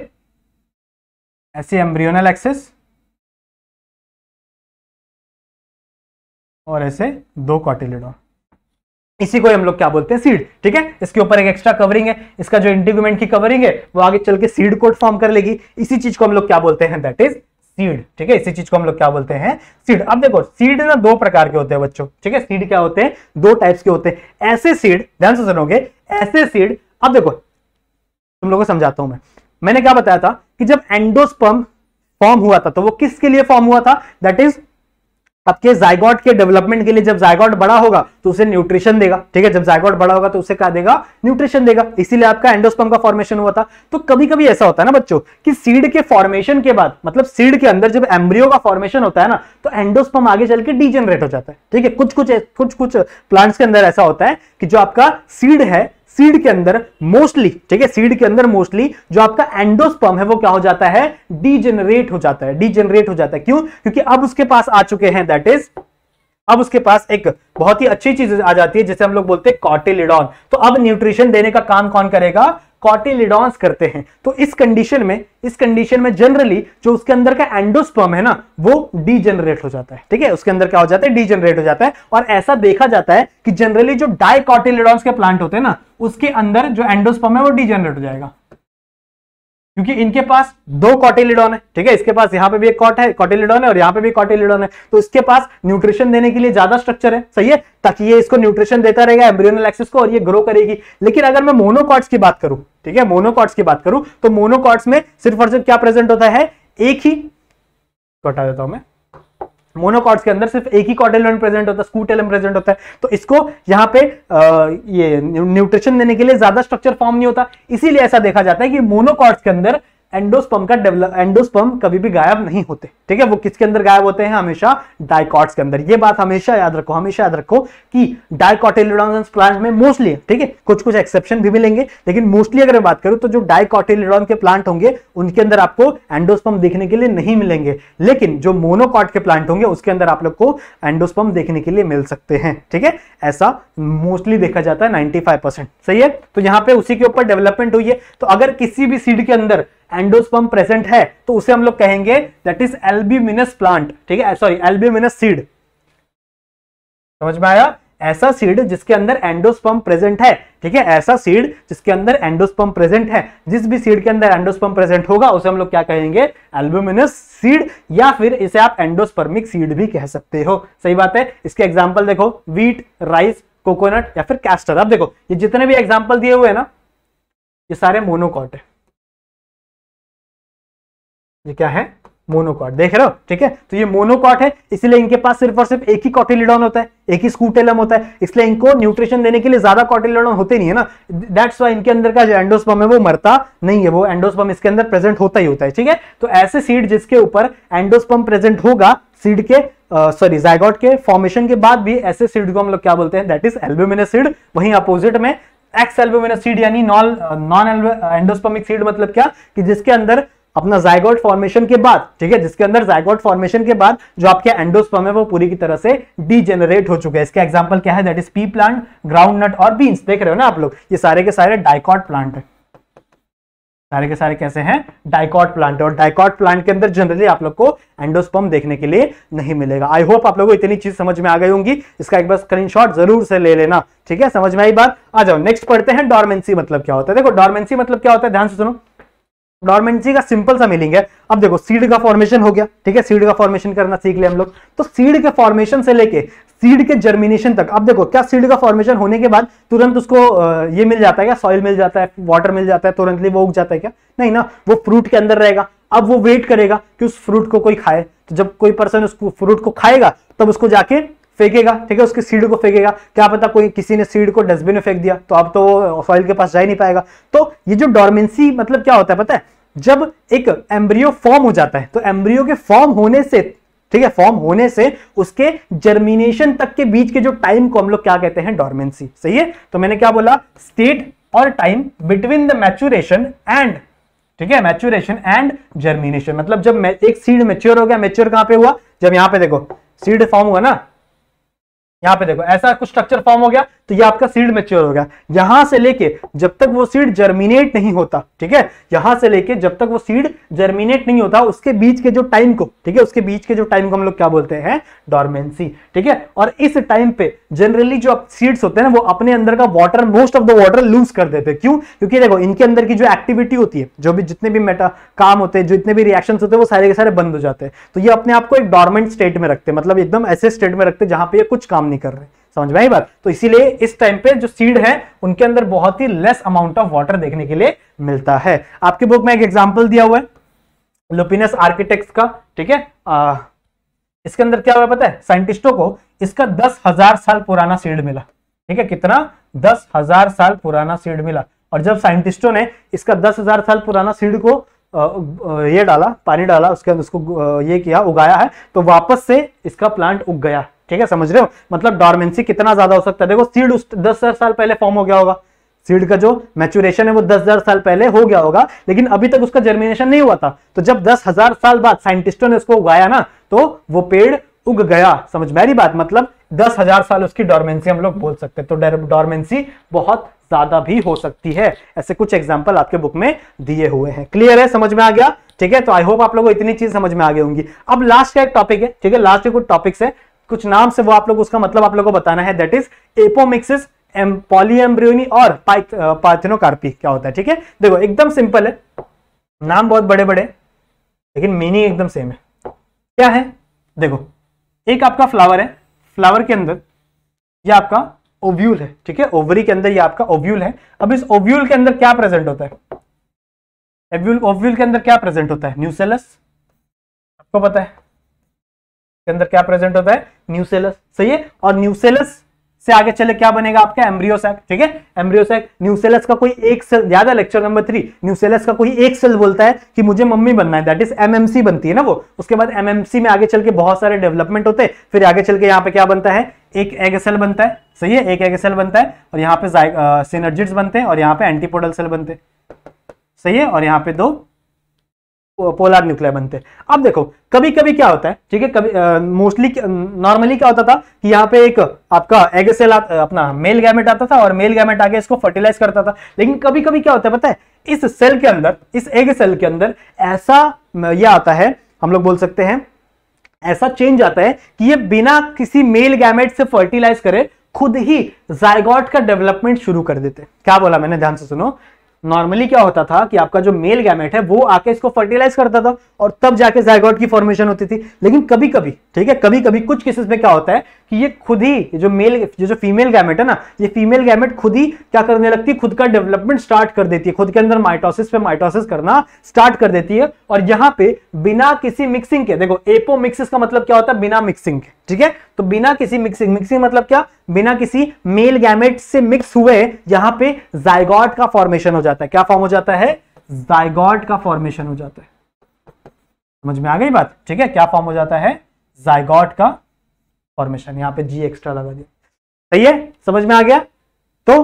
ऐसे एम्ब्रियोनल एक्सेस और ऐसे दो कॉटिलेडॉन इसी को हम लोग क्या बोलते हैं सीड ठीक है इसके ऊपर एक एक्स्ट्रा कवरिंग है इसका जो इंटीग्यूमेंट की कवरिंग है वो आगे चल के सीड कोट फॉर्म कर लेगी इसी चीज को हम लोग क्या बोलते हैं दैट इज सीड ठीक है इसी चीज को हम लोग क्या बोलते हैं सीड अब देखो सीड ना दो प्रकार के होते हैं बच्चों ठीक है सीड क्या होते हैं दो टाइप्स के होते हैं ऐसे सीड ध्यान से सुनोगे ऐसे सीड अब देखो तुम लोगों को समझाता हूं मैं मैंने क्या बताया था कि जब एंडोस्पर्म फॉर्म हुआ था तो वो किसके लिए फॉर्म हुआ था दैट इज आपके जायगॉट के डेवलपमेंट के लिए जब जायगॉट बड़ा होगा तो उसे न्यूट्रिशन देगा ठीक है जब जायगॉट बड़ा होगा तो उसे क्या देगा न्यूट्रिशन देगा इसीलिए आपका एंडोस्पम का फॉर्मेशन हुआ था तो कभी कभी ऐसा होता है ना बच्चों कि सीड के फॉर्मेशन के बाद मतलब सीड के अंदर जब एम्ब्रियो का फॉर्मेशन होता है ना तो एंडोस्पम आगे चल के डिजेनरेट हो जाता है ठीक है कुछ कुछ कुछ कुछ प्लांट्स के अंदर ऐसा होता है कि जो आपका सीड है सीड के अंदर मोस्टली ठीक है सीड के अंदर मोस्टली जो आपका एंडोस्पर्म है वो क्या हो जाता है डीजेनरेट हो जाता है डीजेनरेट हो जाता है क्यों क्योंकि अब उसके पास आ चुके हैं दैट इज अब उसके पास एक बहुत ही अच्छी चीज आ जाती है जैसे हम लोग बोलते हैं कॉटिलिडॉन तो अब न्यूट्रिशन देने का काम कौन करेगा कॉटिलिडॉन्स करते हैं तो इस कंडीशन में इस कंडीशन में जनरली जो उसके अंदर का एंडोस्पर्म है ना वो डीजनरेट हो जाता है ठीक है उसके अंदर क्या हो जाता है डीजनरेट हो जाता है और ऐसा देखा जाता है कि जनरली जो डाइकॉटिलिडॉन्स के प्लांट होते हैं ना उसके अंदर जो एंडोस्पर्म है वो डीजनरेट हो जाएगा क्योंकि इनके पास दो कॉटेलिडॉन है ठीक है इसके पास यहाँ पे भी एक कॉट है कॉटेलिडॉन है और यहाँ पे भी कॉटेलिडॉन है तो इसके पास न्यूट्रिशन देने के लिए ज्यादा स्ट्रक्चर है सही है ताकि ये इसको न्यूट्रिशन देता रहेगा एम्ब्रियोनल एक्सिस को और ये ग्रो करेगी लेकिन अगर मैं मोनोकॉट्स की बात करूं ठीक है मोनोकॉट्स की बात करूं तो मोनोकॉट्स में सिर्फ और सिर्फ क्या प्रेजेंट होता है एक ही कटा देता हूं मैं मोनोकॉर्ड्स के अंदर सिर्फ एक ही कॉटेलन प्रेजेंट होता है स्कूटेलन प्रेजेंट होता है तो इसको यहाँ पे आ, ये न्यूट्रिशन देने के लिए ज्यादा स्ट्रक्चर फॉर्म नहीं होता इसीलिए ऐसा देखा जाता है कि मोनोकॉर्ड्स के अंदर एंडोस्पम का डेवलप एंडोस्पम कभी भी गायब नहीं होते ठीक है वो किसके अंदर गायब होते हैं हमेशा डायकॉट्स के अंदर ये बात हमेशा याद रखो हमेशा याद रखो कि डाइकॉटेलिडॉन्स प्लांट में मोस्टली ठीक है कुछ कुछ एक्सेप्शन भी मिलेंगे लेकिन मोस्टली अगर मैं बात करूं तो जो डाइकॉटेलिडॉन के प्लांट होंगे उनके अंदर आपको एंडोस्पम देखने के लिए नहीं मिलेंगे लेकिन जो मोनोकॉट के प्लांट होंगे उसके अंदर आप लोग को एंडोस्पम देखने के लिए मिल सकते हैं ठीक है ऐसा मोस्टली देखा जाता है 95 परसेंट सही है तो यहाँ पे उसी के ऊपर डेवलपमेंट हुई है तो अगर किसी भी सीड के अंदर एंडोस्पम प्रेजेंट है तो उसे हम लोग कहेंगे दैट इज एल्बिमिनस प्लांट ठीक है सॉरी एल्बिमिनस सीड समझ में आया ऐसा सीड जिसके अंदर एंडोस्पम प्रेजेंट है ठीक है ऐसा सीड जिसके अंदर एंडोस्पम प्रेजेंट है जिस भी सीड के अंदर एंडोस्पम प्रेजेंट होगा उसे हम लोग क्या कहेंगे एल्बुमिनस सीड या फिर इसे आप एंडोस्पर्मिक सीड भी कह सकते हो सही बात है इसके एग्जांपल देखो वीट राइस कोकोनट या फिर कैस्टर अब देखो ये जितने भी एग्जाम्पल दिए हुए हैं ना ये सारे मोनोकॉट है ये क्या है मोनोकॉट देख रहे हो ठीक है तो ये मोनोकॉट है इसलिए इनके पास सिर्फ और सिर्फ एक ही कॉटिलिडॉन होता है एक ही स्कूटेलम होता है इसलिए इनको न्यूट्रिशन देने के लिए ज्यादा कॉटिलिडॉन होते नहीं है ना दैट्स वाई इनके अंदर का जो एंडोस्पम है वो मरता नहीं है वो एंडोस्पम इसके अंदर प्रेजेंट होता ही होता है ठीक है तो ऐसे सीड जिसके ऊपर एंडोस्पम प्रेजेंट होगा सीड के सॉरी जायगॉट के फॉर्मेशन के बाद भी ऐसे सीड को हम लोग क्या बोलते हैं दैट इज एल्ब्यूमिनस सीड वहीं अपोजिट में एक्स एल्ब्यूमिनस सीड यानी नॉन नॉन एंडोस्पमिक सीड मतलब क्या कि जिसके अंदर अपना जायगोट फॉर्मेशन के बाद ठीक है जिसके अंदर जायगोट फॉर्मेशन के बाद जो आपके एंडोस्पर्म है वो पूरी की तरह से डीजेनरेट हो चुके हैं इसके एग्जांपल क्या है that is pea plant groundnut और बीन्स देख रहे हो ना आप लोग ये सारे के सारे डायकॉट प्लांट है सारे के सारे कैसे हैं डायकॉट प्लांट और डायकॉट प्लांट के अंदर जनरली आप लोग को एंडोस्पम देखने के लिए नहीं मिलेगा आई होप आप लोगों को इतनी चीज समझ में आ गई होंगी इसका एक बार स्क्रीनशॉट जरूर से ले लेना ठीक है समझ में आई बात आ जाओ नेक्स्ट पढ़ते हैं डॉर्मेंसी मतलब क्या होता है देखो डॉर्मेंसी मतलब क्या होता है ध्यान से सुनो डॉर्मेंसी का सिंपल सा मीनिंग है अब देखो सीड का फॉर्मेशन हो गया ठीक है सीड का फॉर्मेशन करना सीख लिया हम लोग तो सीड के फॉर्मेशन से लेके सीड के जर्मिनेशन तक अब देखो क्या सीड का फॉर्मेशन होने के बाद तुरंत उसको ये मिल जाता है क्या सॉइल मिल जाता है वाटर मिल जाता है तुरंतली वो उग जाता है क्या नहीं ना वो फ्रूट के अंदर रहेगा अब वो वेट करेगा कि उस फ्रूट को कोई खाए तो जब कोई पर्सन उस फ्रूट को खाएगा तब उसको जाके फेंकेगा ठीक है उसके सीड को फेंकेगा क्या पता कोई किसी ने सीड को डस्टबिन में फेंक दिया तो अब तो सॉइल के पास जा ही नहीं पाएगा तो ये जो डॉर्मेंसी मतलब क्या होता है पता है जब एक एम्ब्रियो फॉर्म हो जाता है तो एम्ब्रियो के फॉर्म होने से ठीक है फॉर्म होने से उसके जर्मिनेशन तक के बीच के जो टाइम को हम लोग क्या कहते हैं डॉर्मेंसी सही है तो मैंने क्या बोला स्टेट और time between the maturation and ठीक है मैचुरेशन एंड जर्मिनेशन मतलब जब एक सीड मेच्योर हो गया मेच्योर कहां पे हुआ जब यहां पे देखो सीड फॉर्म हुआ ना यहां पे देखो ऐसा कुछ स्ट्रक्चर फॉर्म हो गया तो ये आपका सीड मेच्योर हो गया यहां से लेके जब तक वो सीड जर्मिनेट नहीं होता ठीक है यहां से लेके जब तक वो सीड जर्मिनेट नहीं होता उसके बीच के जो टाइम को ठीक है उसके बीच के जो टाइम को हम लोग क्या बोलते हैं डॉर्मेंसी ठीक है और इस टाइम पे जनरली जो सीड्स होते हैं ना वो अपने अंदर का water most of the water lose कर देते हैं क्यों क्योंकि देखो इनके अंदर की जो एक्टिविटी होती है जो भी जितने भी मेटा काम होते हैं जितने भी रिएक्शन होते हैं वो सारे के सारे बंद हो जाते हैं तो ये अपने आपको एक डॉर्मेंट स्टेट में रखते हैं मतलब एकदम ऐसे स्टेट में रखते हैं जहां पर कुछ काम नहीं कर रहे समझ में आई बात तो इसीलिए इस टाइम पे जो सीड है उनके अंदर बहुत ही लेस अमाउंट ऑफ वाटर देखने के लिए मिलता है आपकी बुक में एक एग्जाम्पल दिया हुआ है लुपिनस आर्किटेक्ट का ठीक है इसके अंदर क्या हुआ पता है साइंटिस्टों को इसका दस हजार साल पुराना सीड मिला ठीक है कितना दस हजार साल पुराना सीड मिला और जब साइंटिस्टों ने इसका दस हजार साल पुराना सीड को ये डाला पानी डाला उसके अंदर उसको ये किया उगाया है तो वापस से इसका प्लांट उग गया ठीक है समझ रहे हो मतलब डॉर्मेंसी कितना ज्यादा हो सकता है देखो सीड उस दस हजार साल पहले फॉर्म हो गया होगा सीड का जो मैचुरेशन है वो दस हजार साल पहले हो गया होगा लेकिन अभी तक उसका जर्मिनेशन नहीं हुआ था तो जब दस हजार साल बाद साइंटिस्टों ने उसको उगाया ना तो वो पेड़ उग गया समझ मेरी बात मतलब दस हजार साल उसकी डॉर्मेंसी हम लोग बोल सकते हैं तो डॉर्मेंसी बहुत ज्यादा भी हो सकती है ऐसे कुछ एग्जाम्पल आपके बुक में दिए हुए हैं क्लियर है समझ में आ गया ठीक है तो आई होप आप लोगों को इतनी चीज समझ में आ गई होंगी अब लास्ट का एक टॉपिक है ठीक है लास्ट के कुछ टॉपिक्स है कुछ नाम से वो आप लोग उसका मतलब आप लोगों को बताना है दैट इज एपोमिक्सिस पॉलीएम्ब्रियोनी और पाइथनोकार्पी क्या होता है ठीक है देखो एकदम सिंपल है नाम बहुत बड़े बड़े लेकिन मीनिंग एकदम सेम है क्या है देखो एक आपका फ्लावर है फ्लावर के अंदर ये आपका ओव्यूल है ठीक है ओवरी के अंदर ये आपका ओव्यूल है अब इस ओव्यूल के अंदर क्या प्रेजेंट होता है एव्यूल ओव्यूल के अंदर क्या प्रेजेंट होता है न्यूसेलस आपको पता है के अंदर क्या प्रेजेंट होता है न्यूसेलस सही है और न्यूसेलस से आगे चले क्या बनेगा आपका एम्ब्रियोसैक ठीक है एम्ब्रियोसैक न्यूसेलस का कोई एक सेल याद है लेक्चर नंबर थ्री न्यूसेलस का कोई एक सेल बोलता है कि मुझे मम्मी बनना है दैट इज एमएमसी बनती है ना वो उसके बाद एमएमसी में आगे चल के बहुत सारे डेवलपमेंट होते हैं फिर आगे चल के यहाँ पे क्या बनता है एक एग सेल बनता है सही है एक एग सेल बनता है और यहाँ पे सिनर्जिट्स बनते हैं और यहाँ पे एंटीपोडल सेल बनते हैं सही है और यहाँ पे दो पोलर न्यूक्लियर बनते हैं अब देखो कभी कभी क्या होता है ठीक है कभी मोस्टली नॉर्मली क्या होता था कि यहाँ पे एक आपका एग सेल अपना मेल गैमेट आता था और मेल गैमेट आके इसको फर्टिलाइज करता था लेकिन कभी कभी क्या होता है पता है इस सेल के अंदर इस एग सेल के अंदर ऐसा यह आता है हम लोग बोल सकते हैं ऐसा चेंज आता है कि ये बिना किसी मेल गैमेट से फर्टिलाइज करे खुद ही जायगॉट का डेवलपमेंट शुरू कर देते क्या बोला मैंने ध्यान से सुनो नॉर्मली क्या होता था कि आपका जो मेल गैमेट है वो आके इसको फर्टिलाइज करता था और तब जाके जायगॉट की फॉर्मेशन होती थी लेकिन कभी कभी ठीक है कभी कभी कुछ केसेस में क्या होता है कि ये खुद ही जो मेल जो जो फीमेल गैमेट है ना ये फीमेल गैमेट खुद ही क्या करने लगती है खुद का डेवलपमेंट स्टार्ट कर देती है खुद के अंदर माइटोसिस पे माइटोसिस करना स्टार्ट कर देती है और यहाँ पे बिना किसी मिक्सिंग के देखो एपो मिक्सिस का मतलब क्या होता है बिना मिक्सिंग के ठीक है तो बिना किसी मिक्सिंग मिक्सिंग मतलब क्या बिना किसी मेल गैमेट से मिक्स हुए यहां पे जायगॉट का फॉर्मेशन हो जाता है क्या फॉर्म हो जाता है जायगॉट का फॉर्मेशन हो जाता है समझ में आ गई बात ठीक है क्या फॉर्म हो जाता है जायगॉट का फॉर्मेशन यहां पे जी एक्स्ट्रा लगा दिया सही है समझ में आ गया तो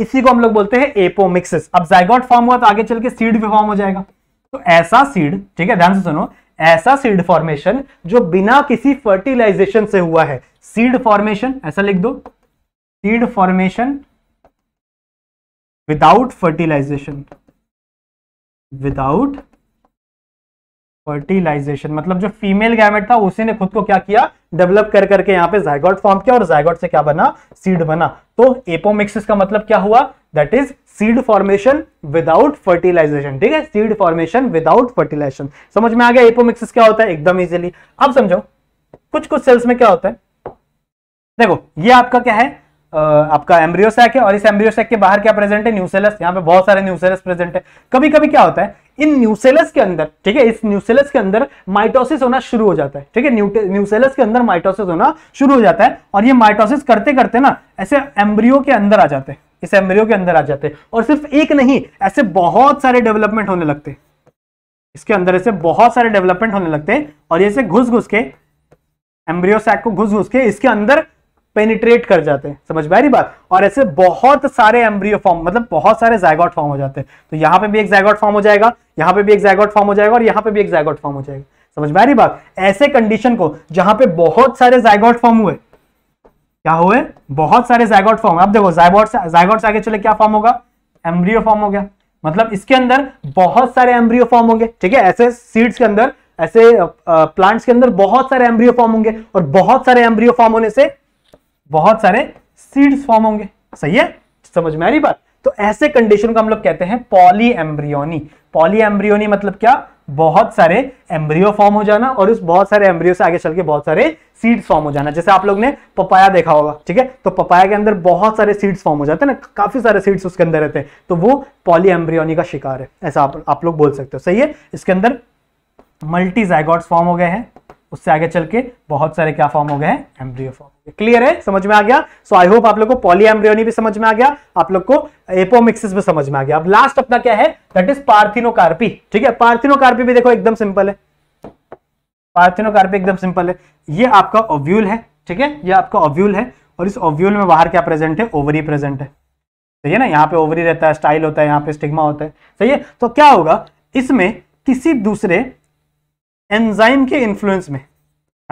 इसी को हम लोग बोलते हैं एपोमिक्सिस अब जायगॉट फॉर्म हुआ तो आगे चल के सीड भी फॉर्म हो जाएगा तो ऐसा सीड ठीक है ध्यान से सुनो ऐसा सीड फॉर्मेशन जो बिना किसी फर्टिलाइजेशन से हुआ है सीड फॉर्मेशन ऐसा लिख दो seed formation without fertilisation without fertilisation मतलब जो फीमेल गैमेट था उसी ने खुद को क्या किया डेवलप कर करके यहाँ पे जायगॉट फॉर्म किया और जायगॉट से क्या बना सीड बना तो एपोमिक्सिस का मतलब क्या हुआ that is seed formation without fertilization ठीक है सीड फॉर्मेशन विदाउट फर्टिलाइजेशन समझ में आ गया एपोमिक्सिस क्या होता है एकदम इजिली अब समझो कुछ कुछ सेल्स में क्या होता है देखो ये आपका क्या है Uh, आपका एम्ब्रियोसैक है और इस एम्ब्रियोसैक के बाहर क्या प्रेजेंट है न्यूसेलस यहाँ पे बहुत सारे न्यूसेलस प्रेजेंट है कभी कभी क्या होता है इन न्यूसेलस के अंदर ठीक है इस न्यूसेलस के अंदर माइटोसिस होना शुरू हो जाता है ठीक है न्यूसेलस के अंदर माइटोसिस होना शुरू हो जाता है और ये माइटोसिस करते करते ना ऐसे एम्ब्रियो के अंदर आ जाते हैं इस एम्ब्रियो के अंदर आ जाते हैं और सिर्फ एक नहीं ऐसे बहुत सारे डेवलपमेंट होने लगते हैं इसके अंदर ऐसे बहुत सारे डेवलपमेंट होने लगते हैं और ये ऐसे घुस घुस के एम्ब्रियो सैक को घुस घुस के इसके अंदर पेनिट्रेट कर जाते हैं समझ में आ रही बात और ऐसे बहुत सारे एम्ब्रियो फॉर्म मतलब बहुत सारे जैगॉट फॉर्म हो जाते हैं तो यहाँ पे भी एक जैगॉट फॉर्म हो जाएगा यहाँ पे भी एक जैगॉट फॉर्म हो जाएगा और यहाँ पे भी एक जैगॉट फॉर्म हो जाएगा समझ में आ रही बात ऐसे कंडीशन को जहां पे बहुत सारे जैगॉट फॉर्म हुए क्या हुए बहुत सारे जैगॉट फॉर्म अब देखो जैगॉट से जैगॉट से आगे चले क्या फॉर्म होगा एम्ब्रियो फॉर्म हो गया मतलब इसके अंदर बहुत सारे एम्ब्रियो फॉर्म होंगे ठीक है ऐसे सीड्स के अंदर ऐसे प्लांट्स के अंदर बहुत सारे एम्ब्रियो फॉर्म होंगे और बहुत सारे एम्ब्रियो फॉर्म होने से बहुत सारे सीड्स फॉर्म होंगे सही है समझ में आ रही बात तो ऐसे कंडीशन को हम लोग कहते हैं पॉली एम्ब्रियोनी पॉली एम्ब्रियोनी मतलब क्या बहुत सारे एम्ब्रियो फॉर्म हो जाना और उस बहुत सारे एम्ब्रियो से आगे चल के बहुत सारे सीड्स फॉर्म हो जाना जैसे आप लोग ने पपाया देखा होगा ठीक है तो पपाया के अंदर बहुत सारे सीड्स फॉर्म हो जाते हैं ना काफी सारे सीड्स उसके अंदर रहते हैं तो वो पॉली एम्ब्रियोनी का शिकार है ऐसा आप, आप लोग बोल सकते हो सही है इसके अंदर मल्टी फॉर्म हो गए हैं उससे आगे चल के बहुत सारे क्या फॉर्म हो गए हैं एम्ब्रियो फॉर्म क्लियर है समझ में आ गया सो आई होप आप लोग को पॉली एम्ब्रियोनी भी समझ में आ गया आप लोग को एपोमिक्सिस भी समझ में आ गया अब लास्ट अपना क्या है दैट इज पार्थिनोकार्पी ठीक है पार्थिनोकार्पी भी देखो एकदम सिंपल है पार्थिनोकार्पी एकदम सिंपल है ये आपका ओव्यूल है ठीक है ये आपका ओव्यूल है और इस ओव्यूल में बाहर क्या प्रेजेंट है ओवरी प्रेजेंट है सही है ना यहाँ पे ओवरी रहता है स्टाइल होता है यहाँ पे स्टिग्मा होता है सही है तो क्या होगा इसमें किसी दूसरे एंजाइम के इन्फ्लुएंस में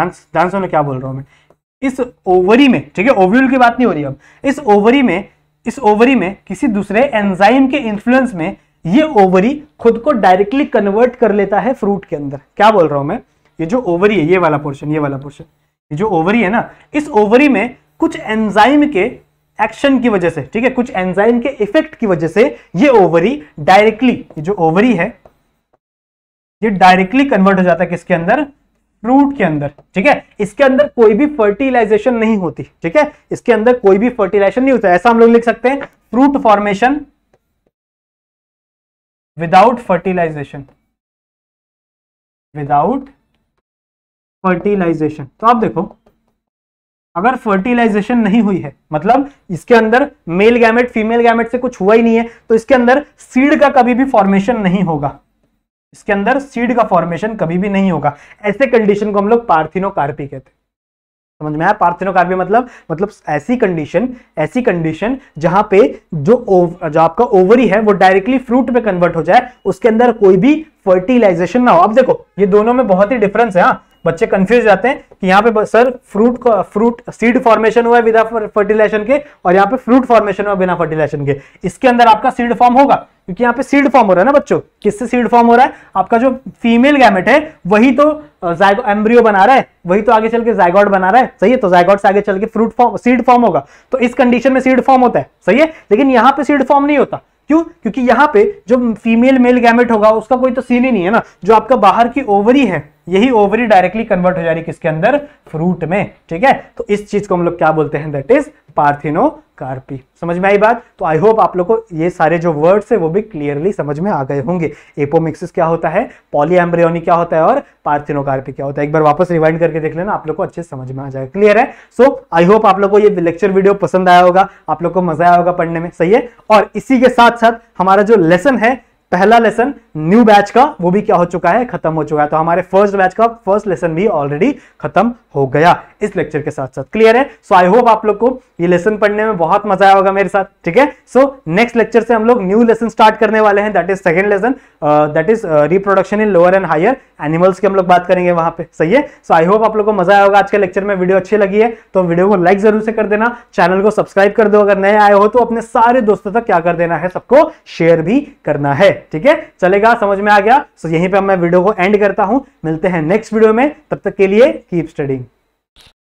ध्यान सुनो क्या बोल रहा हूं मैं इस ओवरी में ठीक है ओव्यूल की बात नहीं हो रही अब इस ओवरी में इस ओवरी में किसी दूसरे एंजाइम के इन्फ्लुएंस में ये ओवरी खुद को डायरेक्टली कन्वर्ट कर लेता है फ्रूट के अंदर क्या बोल रहा हूं मैं ये जो ओवरी है ये वाला पोर्शन ये वाला पोर्शन ये जो ओवरी है ना इस ओवरी में कुछ एंजाइम के एक्शन की वजह से ठीक है कुछ एंजाइम के इफेक्ट की वजह से ये ओवरी डायरेक्टली ये जो ओवरी है ये डायरेक्टली कन्वर्ट हो जाता है किसके अंदर फ्रूट के अंदर ठीक है इसके अंदर कोई भी फर्टिलाइजेशन नहीं होती ठीक है इसके अंदर कोई भी फर्टिलाइजेशन नहीं होता ऐसा हम लोग लिख सकते हैं fruit formation without fertilisation without fertilization तो आप देखो अगर फर्टिलाइजेशन नहीं हुई है मतलब इसके अंदर मेल गैमेट फीमेल गैमेट से कुछ हुआ ही नहीं है तो इसके अंदर सीड का कभी भी फॉर्मेशन नहीं होगा इसके अंदर सीड का फॉर्मेशन कभी भी नहीं होगा ऐसे कंडीशन को हम लोग पार्थिनोकार्पी कहते हैं समझ में आया पार्थिनोकार्पी मतलब मतलब ऐसी कंडीशन ऐसी कंडीशन जहां पे जो जो आपका ओवरी है वो डायरेक्टली फ्रूट में कन्वर्ट हो जाए उसके अंदर कोई भी फर्टिलाइजेशन ना हो अब देखो ये दोनों में बहुत ही डिफरेंस है हाँ बच्चे कंफ्यूज रहते हैं कि यहाँ पे सर फ्रूट का फ्रूट सीड फॉर्मेशन हुआ है विदा फर्टिलाइजेशन के और यहाँ पे फ्रूट फॉर्मेशन हुआ बिना फर्टिलाइजेशन के इसके अंदर आपका सीड फॉर्म होगा क्योंकि यहाँ पे सीड फॉर्म हो रहा है ना बच्चों किससे सीड फॉर्म हो रहा है आपका जो फीमेल गैमेट है वही तो एम्ब्रियो बना रहा है वही तो आगे चल के जायगॉड बना रहा है सही है तो जायगॉड से आगे चल के फ्रूट फॉर्म सीड फॉर्म होगा तो इस कंडीशन में सीड फॉर्म होता है सही है लेकिन यहाँ पे सीड फॉर्म नहीं होता क्यों क्योंकि यहाँ पे जो फीमेल मेल गैमेट होगा उसका कोई तो सीन ही नहीं है ना जो आपका बाहर की ओवरी है यही ओवरी डायरेक्टली कन्वर्ट हो जा रही किसके अंदर फ्रूट में ठीक है तो इस चीज को हम लोग क्या बोलते हैं दैट इज पार्थिनोकार्पी समझ में आई बात तो आई होप आप लोग को ये सारे जो वर्ड्स है वो भी क्लियरली समझ में आ गए होंगे एपोमिक्सिस क्या होता है एम्ब्रियोनी क्या होता है और पार्थिनोकार्पी क्या होता है एक बार वापस रिवाइंड करके देख लेना आप लोग को अच्छे समझ में आ जाएगा क्लियर है सो आई होप आप लोग को ये लेक्चर वीडियो पसंद आया होगा आप लोग को मजा आया होगा पढ़ने में सही है और इसी के साथ साथ हमारा जो लेसन है पहला लेसन न्यू बैच का वो भी क्या हो चुका है खत्म हो चुका है तो हमारे फर्स्ट बैच का फर्स्ट लेसन भी ऑलरेडी खत्म हो गया इस लेक्चर के साथ साथ क्लियर है सो आई होप आप लोग को ये लेसन पढ़ने में बहुत मजा आया होगा मेरे साथ ठीक है सो नेक्स्ट लेक्चर से हम लोग न्यू लेसन स्टार्ट करने वाले हैं that is second lesson that is reproduction in lower and higher animals की हम लोग बात करेंगे वहां पे सही है सो आई होप आप लोग को मजा आया होगा आज के लेक्चर में वीडियो अच्छी लगी है तो वीडियो को लाइक जरूर से कर देना चैनल को सब्सक्राइब कर दो अगर नए आए हो तो अपने सारे दोस्तों तक क्या कर देना है सबको शेयर भी करना है ठीक है चलेगा समझ में आ गया सो यहीं पर मैं वीडियो को एंड करता हूं मिलते हैं नेक्स्ट वीडियो में तब तक के लिए कीप स्टडिंग